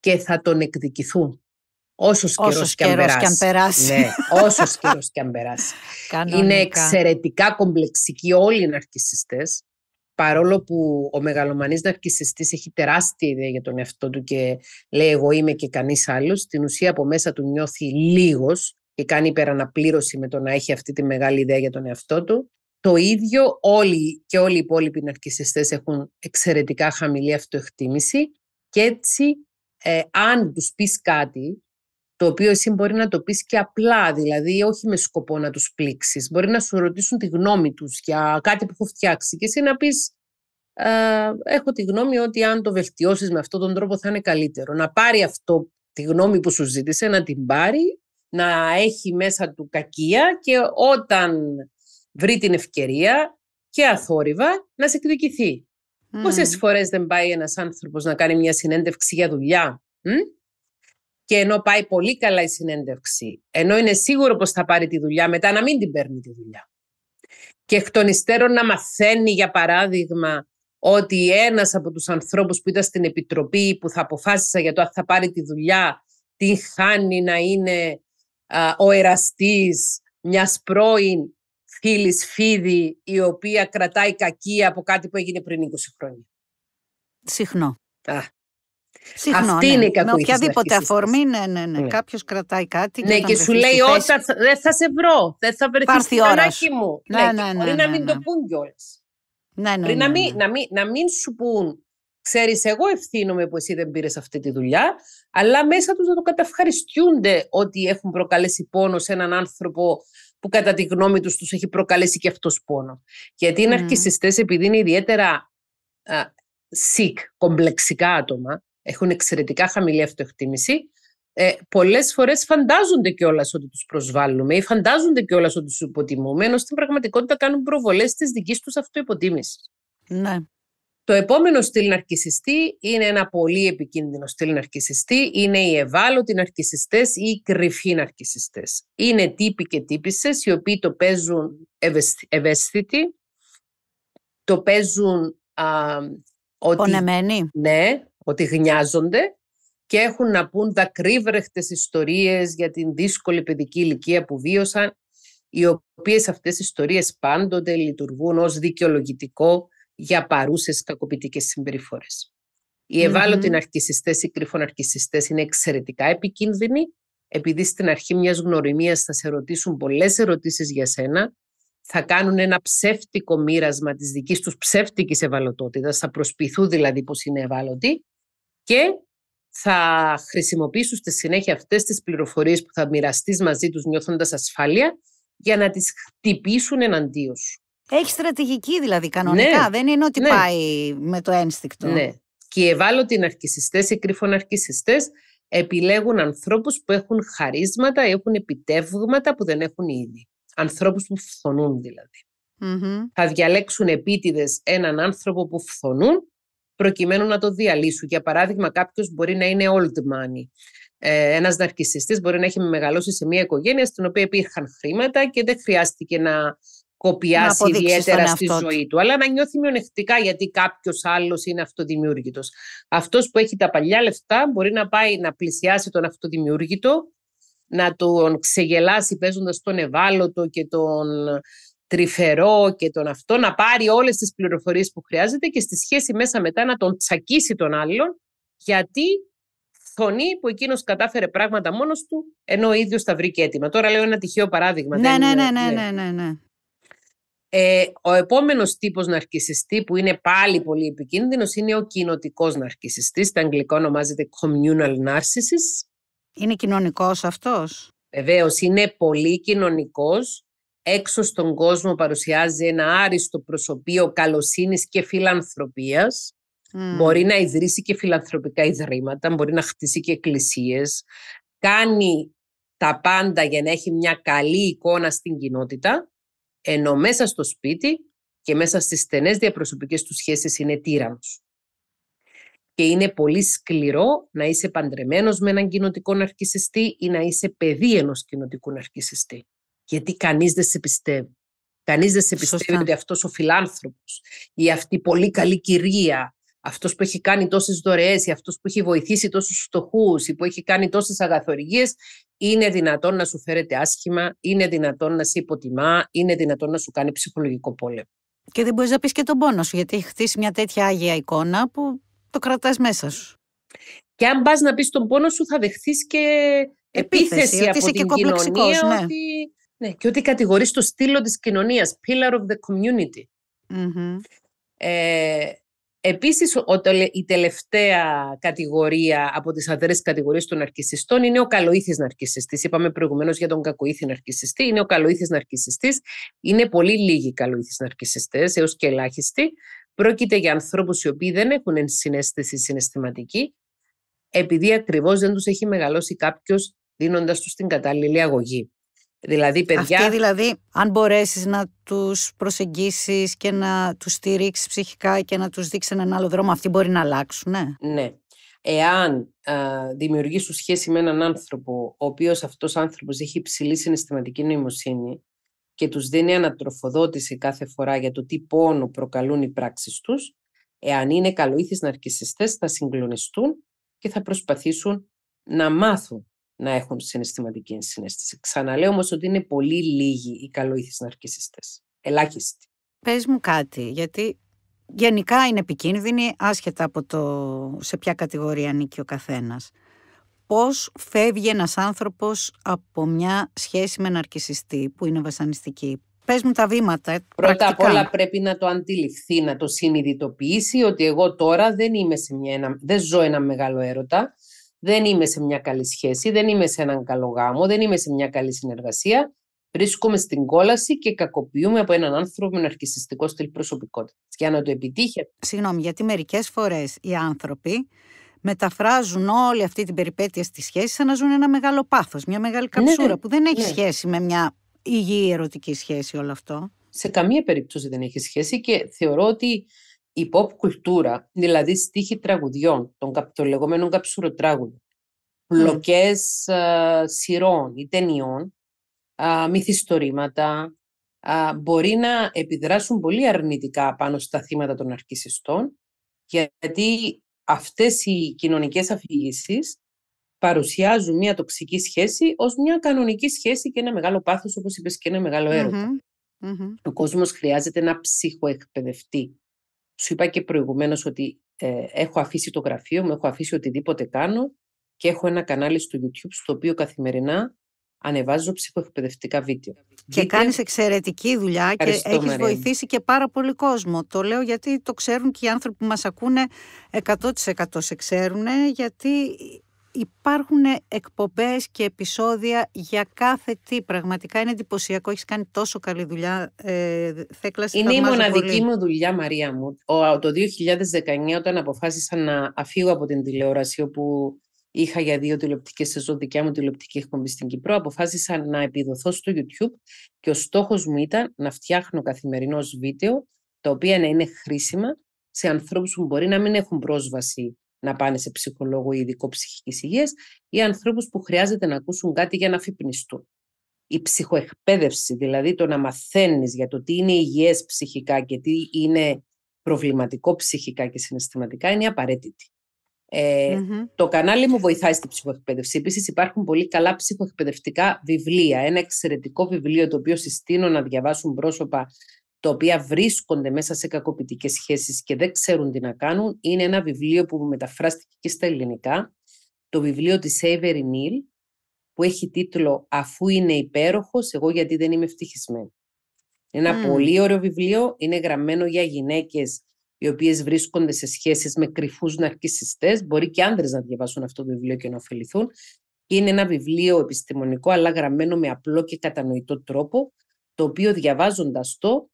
και θα τον εκδικηθούν. Όσος καιρός και, αν περάσει. Ναι, όσος καιρός και αν περάσει. <laughs> είναι εξαιρετικά κομπλεξικοί όλοι οι ναρκιστέ παρόλο που ο μεγαλομανής ναρκισιστής έχει τεράστια ιδέα για τον εαυτό του και λέει εγώ είμαι και κανείς άλλος, στην ουσία από μέσα του νιώθει λίγος και κάνει υπεραναπλήρωση με το να έχει αυτή τη μεγάλη ιδέα για τον εαυτό του. Το ίδιο όλοι και όλοι οι υπόλοιποι ναρκισιστές έχουν εξαιρετικά χαμηλή αυτοεκτίμηση και έτσι ε, αν τους πεις κάτι το οποίο εσύ μπορεί να το πεις και απλά, δηλαδή όχι με σκοπό να τους πλήξεις. Μπορεί να σου ρωτήσουν τη γνώμη τους για κάτι που έχω φτιάξει και εσύ να πεις έχω τη γνώμη ότι αν το βελτιώσεις με αυτόν τον τρόπο θα είναι καλύτερο. Να πάρει αυτό τη γνώμη που σου ζήτησε, να την πάρει, να έχει μέσα του κακία και όταν βρει την ευκαιρία και αθόρυβα να σε εκδικηθεί. Mm. Πόσες φορές δεν πάει ένας άνθρωπος να κάνει μια συνέντευξη για δουλειά μ? και ενώ πάει πολύ καλά η συνέντευξη, ενώ είναι σίγουρο πως θα πάρει τη δουλειά, μετά να μην την παίρνει τη δουλειά. Και εκ των υστέρων να μαθαίνει, για παράδειγμα, ότι ένας από τους ανθρώπους που ήταν στην Επιτροπή που θα αποφάσισα για το αν θα πάρει τη δουλειά, την χάνει να είναι ο εραστής μιας πρώην φίλης φίδη η οποία κρατάει κακία από κάτι που έγινε πριν 20 χρόνια. Συχνό. Α, αυτή είναι η Με οποιαδήποτε αφορμή, ναι, ναι, ναι. ναι. κάποιος κρατάει κάτι. Ναι, και, και σου λέει, όταν δεν ε, θα σε βρω, δεν θα βρεθείς στην ανάγκη μου. Ναι, ναι, ναι, ναι, μπορεί να ναι, μην το ναι. πούν κιόλας. Ναι, ναι, ναι, ναι, να, μην, να, μην, σου πούν, ξέρεις, εγώ ευθύνομαι που εσύ δεν πήρες αυτή τη δουλειά, αλλά μέσα τους να το καταυχαριστούνται ότι έχουν προκαλέσει πόνο σε έναν άνθρωπο που κατά τη γνώμη τους τους έχει προκαλέσει και αυτός πόνο. Γιατί είναι αρχισιστές επειδή είναι ιδιαίτερα sick, κομπλεξικά άτομα, έχουν εξαιρετικά χαμηλή αυτοεκτίμηση, ε, πολλές φορές φαντάζονται κιόλας ότι τους προσβάλλουμε ή φαντάζονται κιόλας ότι τους υποτιμούμε, ενώ στην πραγματικότητα κάνουν προβολές της δικής τους αυτοϋποτίμησης. Ναι. Το επόμενο στυλ ναρκισιστή είναι ένα πολύ επικίνδυνο στυλ ναρκισιστή. Είναι οι ευάλωτοι ναρκισιστές ή οι κρυφοί ναρκισιστές. Είναι τύποι και τύπησε, οι οποίοι το παίζουν ευαίσθητοι, το παίζουν α, ότι... Πονεμένοι. Ναι, ότι γνιάζονται και έχουν να πούν τα κρύβρεχτες ιστορίες για την δύσκολη παιδική ηλικία που βίωσαν, οι οποίες αυτές οι ιστορίες πάντοτε λειτουργούν ως δικαιολογητικό για παρούσες κακοποιητικές συμπεριφορές. Οι ευάλωτοι mm-hmm. ναρκισιστές ή είναι εξαιρετικά επικίνδυνοι, επειδή στην αρχή μιας γνωριμίας θα σε ρωτήσουν πολλές ερωτήσεις για σένα, θα κάνουν ένα ψεύτικο μοίρασμα της δικής τους ψεύτικης ευαλωτότητας, θα προσποιηθούν δηλαδή πως είναι ευάλωτοι και θα χρησιμοποιήσουν στη συνέχεια αυτές τις πληροφορίες που θα μοιραστείς μαζί τους νιώθοντας ασφάλεια για να τις χτυπήσουν εναντίον σου. Έχεις στρατηγική δηλαδή κανονικά, ναι. δεν είναι ότι ναι. πάει με το ένστικτο. Ναι. Και οι ευάλωτοι ναρκισιστές, οι ναρκισιστές επιλέγουν ανθρώπους που έχουν χαρίσματα, έχουν επιτεύγματα που δεν έχουν ήδη. Ανθρώπους που φθονούν δηλαδή. Mm-hmm. Θα διαλέξουν επίτηδες έναν άνθρωπο που φθονούν προκειμένου να το διαλύσουν. Για παράδειγμα, κάποιος μπορεί να είναι old money. Ε, Ένας ναρκιστή μπορεί να έχει μεγαλώσει σε μια οικογένεια στην οποία υπήρχαν χρήματα και δεν χρειάστηκε να κοπιάσει ιδιαίτερα στη ζωή του. του, αλλά να νιώθει μειονεκτικά γιατί κάποιος άλλος είναι αυτοδημιούργητος. Αυτός που έχει τα παλιά λεφτά μπορεί να πάει να πλησιάσει τον αυτοδημιούργητο, να τον ξεγελάσει παίζοντας τον ευάλωτο και τον τρυφερό και τον αυτό να πάρει όλες τις πληροφορίες που χρειάζεται και στη σχέση μέσα μετά να τον τσακίσει τον άλλον γιατί φωνή που εκείνος κατάφερε πράγματα μόνος του ενώ ο ίδιος τα βρήκε έτοιμα. Τώρα λέω ένα τυχαίο παράδειγμα. Ναι, ναι, ναι, ναι, ναι, Ε, ο επόμενος τύπος ναρκισιστή που είναι πάλι πολύ επικίνδυνος είναι ο κοινοτικός ναρκισιστής. Στα αγγλικά ονομάζεται communal narcissist. Είναι κοινωνικός αυτός. Βεβαίως, είναι πολύ κοινωνικός έξω στον κόσμο παρουσιάζει ένα άριστο προσωπείο καλοσύνης και φιλανθρωπίας. Μπορεί να ιδρύσει και φιλανθρωπικά ιδρύματα, μπορεί να χτίσει και εκκλησίες. Κάνει τα πάντα για να έχει μια καλή εικόνα στην κοινότητα, ενώ μέσα στο σπίτι και μέσα στις στενές διαπροσωπικές του σχέσεις είναι τύραννος. Και είναι πολύ σκληρό να είσαι παντρεμένος με έναν κοινοτικό ναρκισιστή ή να είσαι παιδί ενός κοινοτικού ναρκισιστή. Γιατί κανείς δεν σε πιστεύει. Κανείς δεν σε πιστεύει Σωστά. ότι αυτός ο φιλάνθρωπος ή αυτή η πολύ καλή κυρία, αυτός που έχει κάνει τόσες δωρεές ή αυτός που έχει βοηθήσει τόσους φτωχούς ή που έχει κάνει τόσες αγαθοργίες, είναι δυνατόν να σου φέρεται άσχημα, είναι δυνατόν να σε υποτιμά, είναι δυνατόν να σου κάνει ψυχολογικό πόλεμο. Και δεν μπορείς να πεις και τον πόνο σου, γιατί έχεις χτίσει μια τέτοια άγια εικόνα που το κρατάς μέσα σου. Και αν πας να πεις τον πόνο σου, θα δεχθείς και επίθεση, επίθεση από την ναι. ότι ναι, και ότι κατηγορεί στο στήλο της κοινωνίας, pillar of the community. Mm-hmm. Ε, επίσης, η τελευταία κατηγορία από τις αδερές κατηγορίες των αρκισιστών είναι ο καλοήθης ναρκισιστής. Είπαμε προηγουμένως για τον κακοήθη ναρκισιστή. Είναι ο καλοήθης ναρκισιστής. Είναι πολύ λίγοι καλοήθης ναρκισιστές, έως και ελάχιστοι. Πρόκειται για ανθρώπους οι οποίοι δεν έχουν συνέστηση συναισθηματική, επειδή ακριβώς δεν τους έχει μεγαλώσει κάποιος δίνοντας τους την κατάλληλη αγωγή. Δηλαδή, παιδιά. δηλαδή, αν μπορέσεις να τους προσεγγίσεις και να τους στηρίξεις ψυχικά και να τους δείξεις έναν άλλο δρόμο, αυτοί μπορεί να αλλάξουν, ναι. Ναι. Εάν δημιουργήσουν σχέση με έναν άνθρωπο, ο οποίος αυτός άνθρωπος έχει υψηλή συναισθηματική νοημοσύνη και τους δίνει ανατροφοδότηση κάθε φορά για το τι πόνο προκαλούν οι πράξεις τους, εάν είναι να ναρκιστέ, θα συγκλονιστούν και θα προσπαθήσουν να μάθουν να έχουν συναισθηματική συνέστηση. Ξαναλέω όμως ότι είναι πολύ λίγοι οι καλοήθεις ναρκισιστές. Ελάχιστοι. Πες μου κάτι, γιατί γενικά είναι επικίνδυνοι άσχετα από το σε ποια κατηγορία ανήκει ο καθένας. Πώς φεύγει ένας άνθρωπος από μια σχέση με ναρκισιστή που είναι βασανιστική, Πες μου τα βήματα. Ε, Πρώτα απ' όλα πρέπει να το αντιληφθεί, να το συνειδητοποιήσει ότι εγώ τώρα δεν είμαι σε μια, δεν ζω ένα μεγάλο έρωτα δεν είμαι σε μια καλή σχέση, δεν είμαι σε έναν καλό γάμο, δεν είμαι σε μια καλή συνεργασία. Βρίσκομαι στην κόλαση και κακοποιούμε από έναν άνθρωπο με ναρκιστικό στυλ προσωπικότητας. Για να το επιτύχει. Συγγνώμη, γιατί μερικές φορές οι άνθρωποι μεταφράζουν όλη αυτή την περιπέτεια στη σχέση σαν να ζουν ένα μεγάλο πάθος, μια μεγάλη ναι, ναι. καψούρα που δεν έχει ναι. σχέση με μια υγιή ερωτική σχέση όλο αυτό. Σε καμία περίπτωση δεν έχει σχέση και θεωρώ ότι η pop κουλτούρα, δηλαδή στίχη τραγουδιών, των, λεγόμενων καψουροτράγουδων, πλοκές σειρών ή ταινιών, μυθιστορήματα, μπορεί να επιδράσουν πολύ αρνητικά πάνω στα θύματα των αρκισιστών, γιατί αυτές οι κοινωνικές αφηγήσεις παρουσιάζουν μια τοξική σχέση ως μια κανονική σχέση και ένα μεγάλο πάθος, όπως είπες, και ένα μεγάλο Ο κόσμος χρειάζεται να ψυχοεκπαιδευτεί σου είπα και προηγουμένως ότι ε, έχω αφήσει το γραφείο μου, έχω αφήσει οτιδήποτε κάνω και έχω ένα κανάλι στο YouTube στο οποίο καθημερινά ανεβάζω ψυχοεκπαιδευτικά βίντεο. Και κάνεις εξαιρετική δουλειά και έχεις βοηθήσει και πάρα πολύ κόσμο. Το λέω γιατί το ξέρουν και οι άνθρωποι που μας ακούνε 100% σε ξέρουν γιατί υπάρχουν εκπομπές και επεισόδια για κάθε τι. Πραγματικά είναι εντυπωσιακό. Έχεις κάνει τόσο καλή δουλειά. Ε, Θέκλα, είναι η μοναδική μου δουλειά, Μαρία μου. Ο, το 2019, όταν αποφάσισα να αφύγω από την τηλεόραση, όπου είχα για δύο τηλεοπτικές σεζόν δικιά μου τηλεοπτική εκπομπή στην Κύπρο, αποφάσισα να επιδοθώ στο YouTube και ο στόχος μου ήταν να φτιάχνω καθημερινό βίντεο, τα οποία να είναι χρήσιμα σε ανθρώπους που μπορεί να μην έχουν πρόσβαση να πάνε σε ψυχολόγο ή ειδικό ψυχικής υγείας ή ανθρώπους που χρειάζεται να ακούσουν κάτι για να αφυπνιστούν. Η ψυχοεκπαίδευση, δηλαδή το να μαθαίνεις για το τι είναι υγιές ψυχικά και τι είναι προβληματικό ψυχικά και συναισθηματικά είναι απαραίτητη. Ε, Το κανάλι μου βοηθάει στη ψυχοεκπαίδευση. Επίσης, υπάρχουν πολύ καλά ψυχοεκπαιδευτικά βιβλία. Ένα εξαιρετικό βιβλίο το οποίο συστήνω να διαβάσουν πρόσωπα τα οποία βρίσκονται μέσα σε κακοποιητικές σχέσεις και δεν ξέρουν τι να κάνουν, είναι ένα βιβλίο που μεταφράστηκε και στα ελληνικά, το βιβλίο της Avery Neal, που έχει τίτλο «Αφού είναι υπέροχος, εγώ γιατί δεν είμαι ευτυχισμένη». Ένα mm. πολύ ωραίο βιβλίο, είναι γραμμένο για γυναίκες οι οποίες βρίσκονται σε σχέσεις με κρυφούς ναρκιστέ. μπορεί και άντρε να διαβάσουν αυτό το βιβλίο και να ωφεληθούν. Είναι ένα βιβλίο επιστημονικό, αλλά γραμμένο με απλό και κατανοητό τρόπο, το οποίο διαβάζοντας το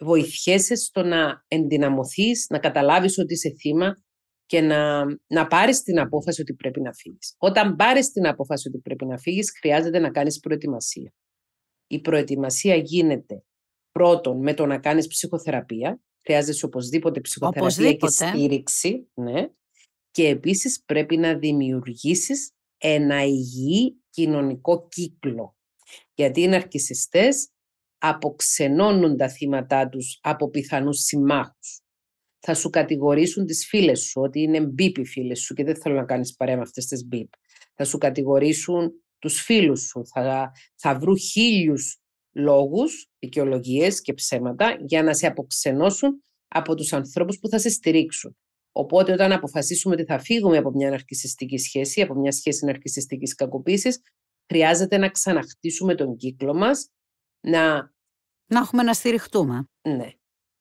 βοηθιέσαι στο να ενδυναμωθείς, να καταλάβεις ότι είσαι θύμα και να, να πάρεις την απόφαση ότι πρέπει να φύγεις. Όταν πάρεις την απόφαση ότι πρέπει να φύγεις, χρειάζεται να κάνεις προετοιμασία. Η προετοιμασία γίνεται πρώτον με το να κάνεις ψυχοθεραπεία, χρειάζεσαι οπωσδήποτε ψυχοθεραπεία και στήριξη, ναι. και επίσης πρέπει να δημιουργήσεις ένα υγιή κοινωνικό κύκλο. Γιατί οι ναρκισιστές αποξενώνουν τα θύματα τους από πιθανούς συμμάχους. Θα σου κατηγορήσουν τις φίλες σου ότι είναι μπίπ οι φίλες σου και δεν θέλω να κάνεις παρέα με αυτές τις μπίπ. Θα σου κατηγορήσουν τους φίλους σου. Θα, θα βρουν χίλιους λόγους, δικαιολογίες και ψέματα για να σε αποξενώσουν από τους ανθρώπους που θα σε στηρίξουν. Οπότε όταν αποφασίσουμε ότι θα φύγουμε από μια αναρκησιστική σχέση, από μια σχέση αναρκησιστικής κακοποίησης, χρειάζεται να ξαναχτίσουμε τον κύκλο μας να... Να έχουμε να στηριχτούμε. Ναι.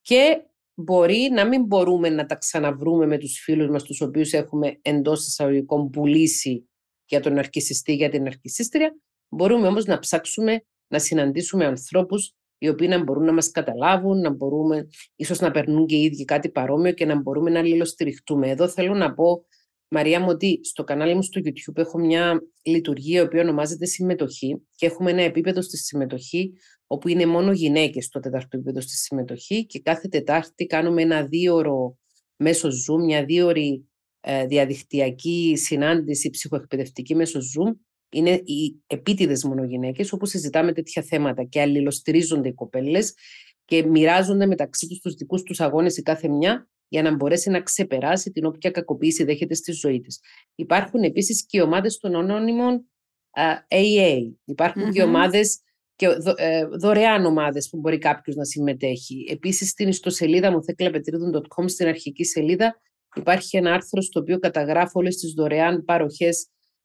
Και μπορεί να μην μπορούμε να τα ξαναβρούμε με τους φίλους μας, τους οποίους έχουμε εντός εισαγωγικών πουλήσει για τον αρχισιστή για την αρκισίστρια. Μπορούμε όμως να ψάξουμε να συναντήσουμε ανθρώπους οι οποίοι να μπορούν να μας καταλάβουν, να μπορούμε ίσως να περνούν και οι ίδιοι κάτι παρόμοιο και να μπορούμε να αλληλοστηριχτούμε. Εδώ θέλω να πω Μαρία μου, ότι στο κανάλι μου στο YouTube έχω μια λειτουργία η οποία ονομάζεται συμμετοχή και έχουμε ένα επίπεδο στη συμμετοχή όπου είναι μόνο γυναίκες στο τέταρτο επίπεδο στη συμμετοχή και κάθε Τετάρτη κάνουμε ένα δίωρο μέσω Zoom, μια δίωρη ε, διαδικτυακή συνάντηση ψυχοεκπαιδευτική μέσω Zoom. Είναι οι επίτηδες μόνο γυναίκες όπου συζητάμε τέτοια θέματα και αλληλοστηρίζονται οι κοπέλες και μοιράζονται μεταξύ τους τους δικούς τους αγώνες η κάθε μια για να μπορέσει να ξεπεράσει την όποια κακοποίηση δέχεται στη ζωή της. Υπάρχουν επίσης και ομάδες των ανώνυμων AA. υπαρχουν και ομάδες και ε, δωρεάν ομάδες που μπορεί κάποιος να συμμετέχει. Επίσης στην ιστοσελίδα μου θεκλαπετρίδων.com, στην αρχική σελίδα υπάρχει ένα άρθρο στο οποίο καταγράφω όλες τις δωρεάν παροχές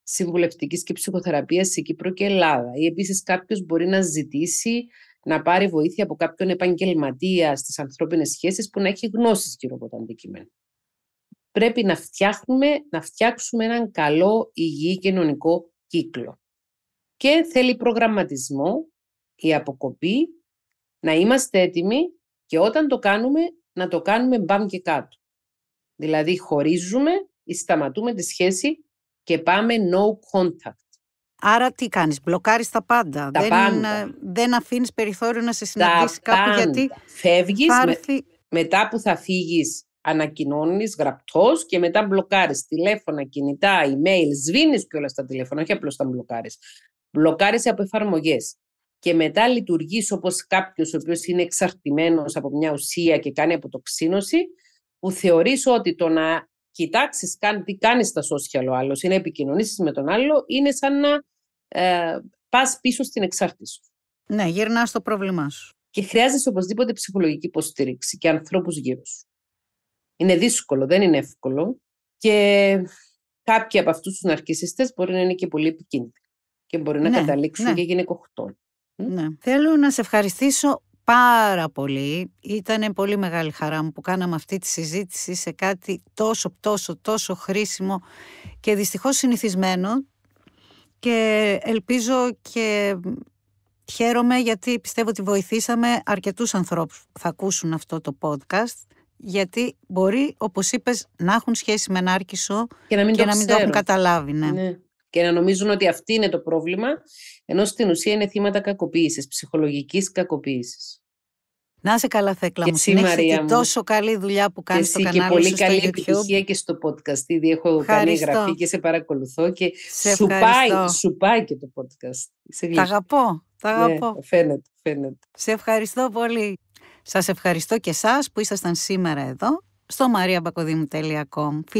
συμβουλευτικής και ψυχοθεραπείας σε Κύπρο και Ελλάδα. Ή επίσης κάποιος μπορεί να ζητήσει να πάρει βοήθεια από κάποιον επαγγελματία στις ανθρώπινες σχέσεις που να έχει γνώσεις γύρω από τα αντικείμενα. Πρέπει να, φτιάχνουμε, να φτιάξουμε έναν καλό υγιή κοινωνικό κύκλο. Και θέλει προγραμματισμό, η αποκοπή, να είμαστε έτοιμοι και όταν το κάνουμε, να το κάνουμε μπαμ και κάτω. Δηλαδή χωρίζουμε ή σταματούμε τη σχέση και πάμε no contact. Άρα τι κάνεις, μπλοκάρεις τα πάντα. Τα δεν, πάντα. Ε, δεν αφήνεις περιθώριο να σε συναντήσει τα κάπου πάντα. γιατί... Φεύγεις, πάρθει... με, μετά που θα φύγεις ανακοινώνεις γραπτός και μετά μπλοκάρεις τηλέφωνα, κινητά, email, σβήνεις και όλα στα τηλέφωνα, όχι απλώς τα μπλοκάρεις. Μπλοκάρεις από εφαρμογές. Και μετά λειτουργείς όπως κάποιος ο οποίος είναι εξαρτημένος από μια ουσία και κάνει αποτοξίνωση, που θεωρείς ότι το να κοιτάξεις τι κάνεις στα social ο άλλος ή να επικοινωνήσεις με τον άλλο, είναι σαν να ε, πας πίσω στην εξάρτηση. Ναι, γυρνάς στο πρόβλημά σου. Και χρειάζεσαι οπωσδήποτε ψυχολογική υποστήριξη και ανθρώπους γύρω σου. Είναι δύσκολο, δεν είναι εύκολο. Και κάποιοι από αυτούς τους ναρκιστέ μπορεί να είναι και πολύ επικίνδυνοι και μπορεί να ναι, καταλήξουν ναι. και γυναικοκτόνοι. Ναι. Θέλω να σε ευχαριστήσω πάρα πολύ. Ήταν πολύ μεγάλη χαρά μου που κάναμε αυτή τη συζήτηση σε κάτι τόσο, τόσο, τόσο χρήσιμο και δυστυχώς συνηθισμένο και ελπίζω και χαίρομαι γιατί πιστεύω ότι βοηθήσαμε αρκετούς ανθρώπους που θα ακούσουν αυτό το podcast γιατί μπορεί, όπως είπες, να έχουν σχέση με άρκισο και να μην, και το, να μην το έχουν καταλάβει. Ναι. ναι και να νομίζουν ότι αυτή είναι το πρόβλημα, ενώ στην ουσία είναι θύματα κακοποίησης, ψυχολογικής κακοποίησης. Να είσαι καλά Θέκλα μου, συνέχισε και τόσο καλή δουλειά που κάνεις στο κανάλι και πολύ σου καλή επιτυχία και στο podcast, ήδη έχω κάνει καλή γραφή και σε παρακολουθώ και σε σου, πάει, σου και το podcast. Σε τα αγαπώ, τα ναι, αγαπώ. Ναι, φαίνεται, φαίνεται. Σε ευχαριστώ πολύ. Σας ευχαριστώ και εσάς που ήσασταν σήμερα εδώ στο mariabacodimou.com.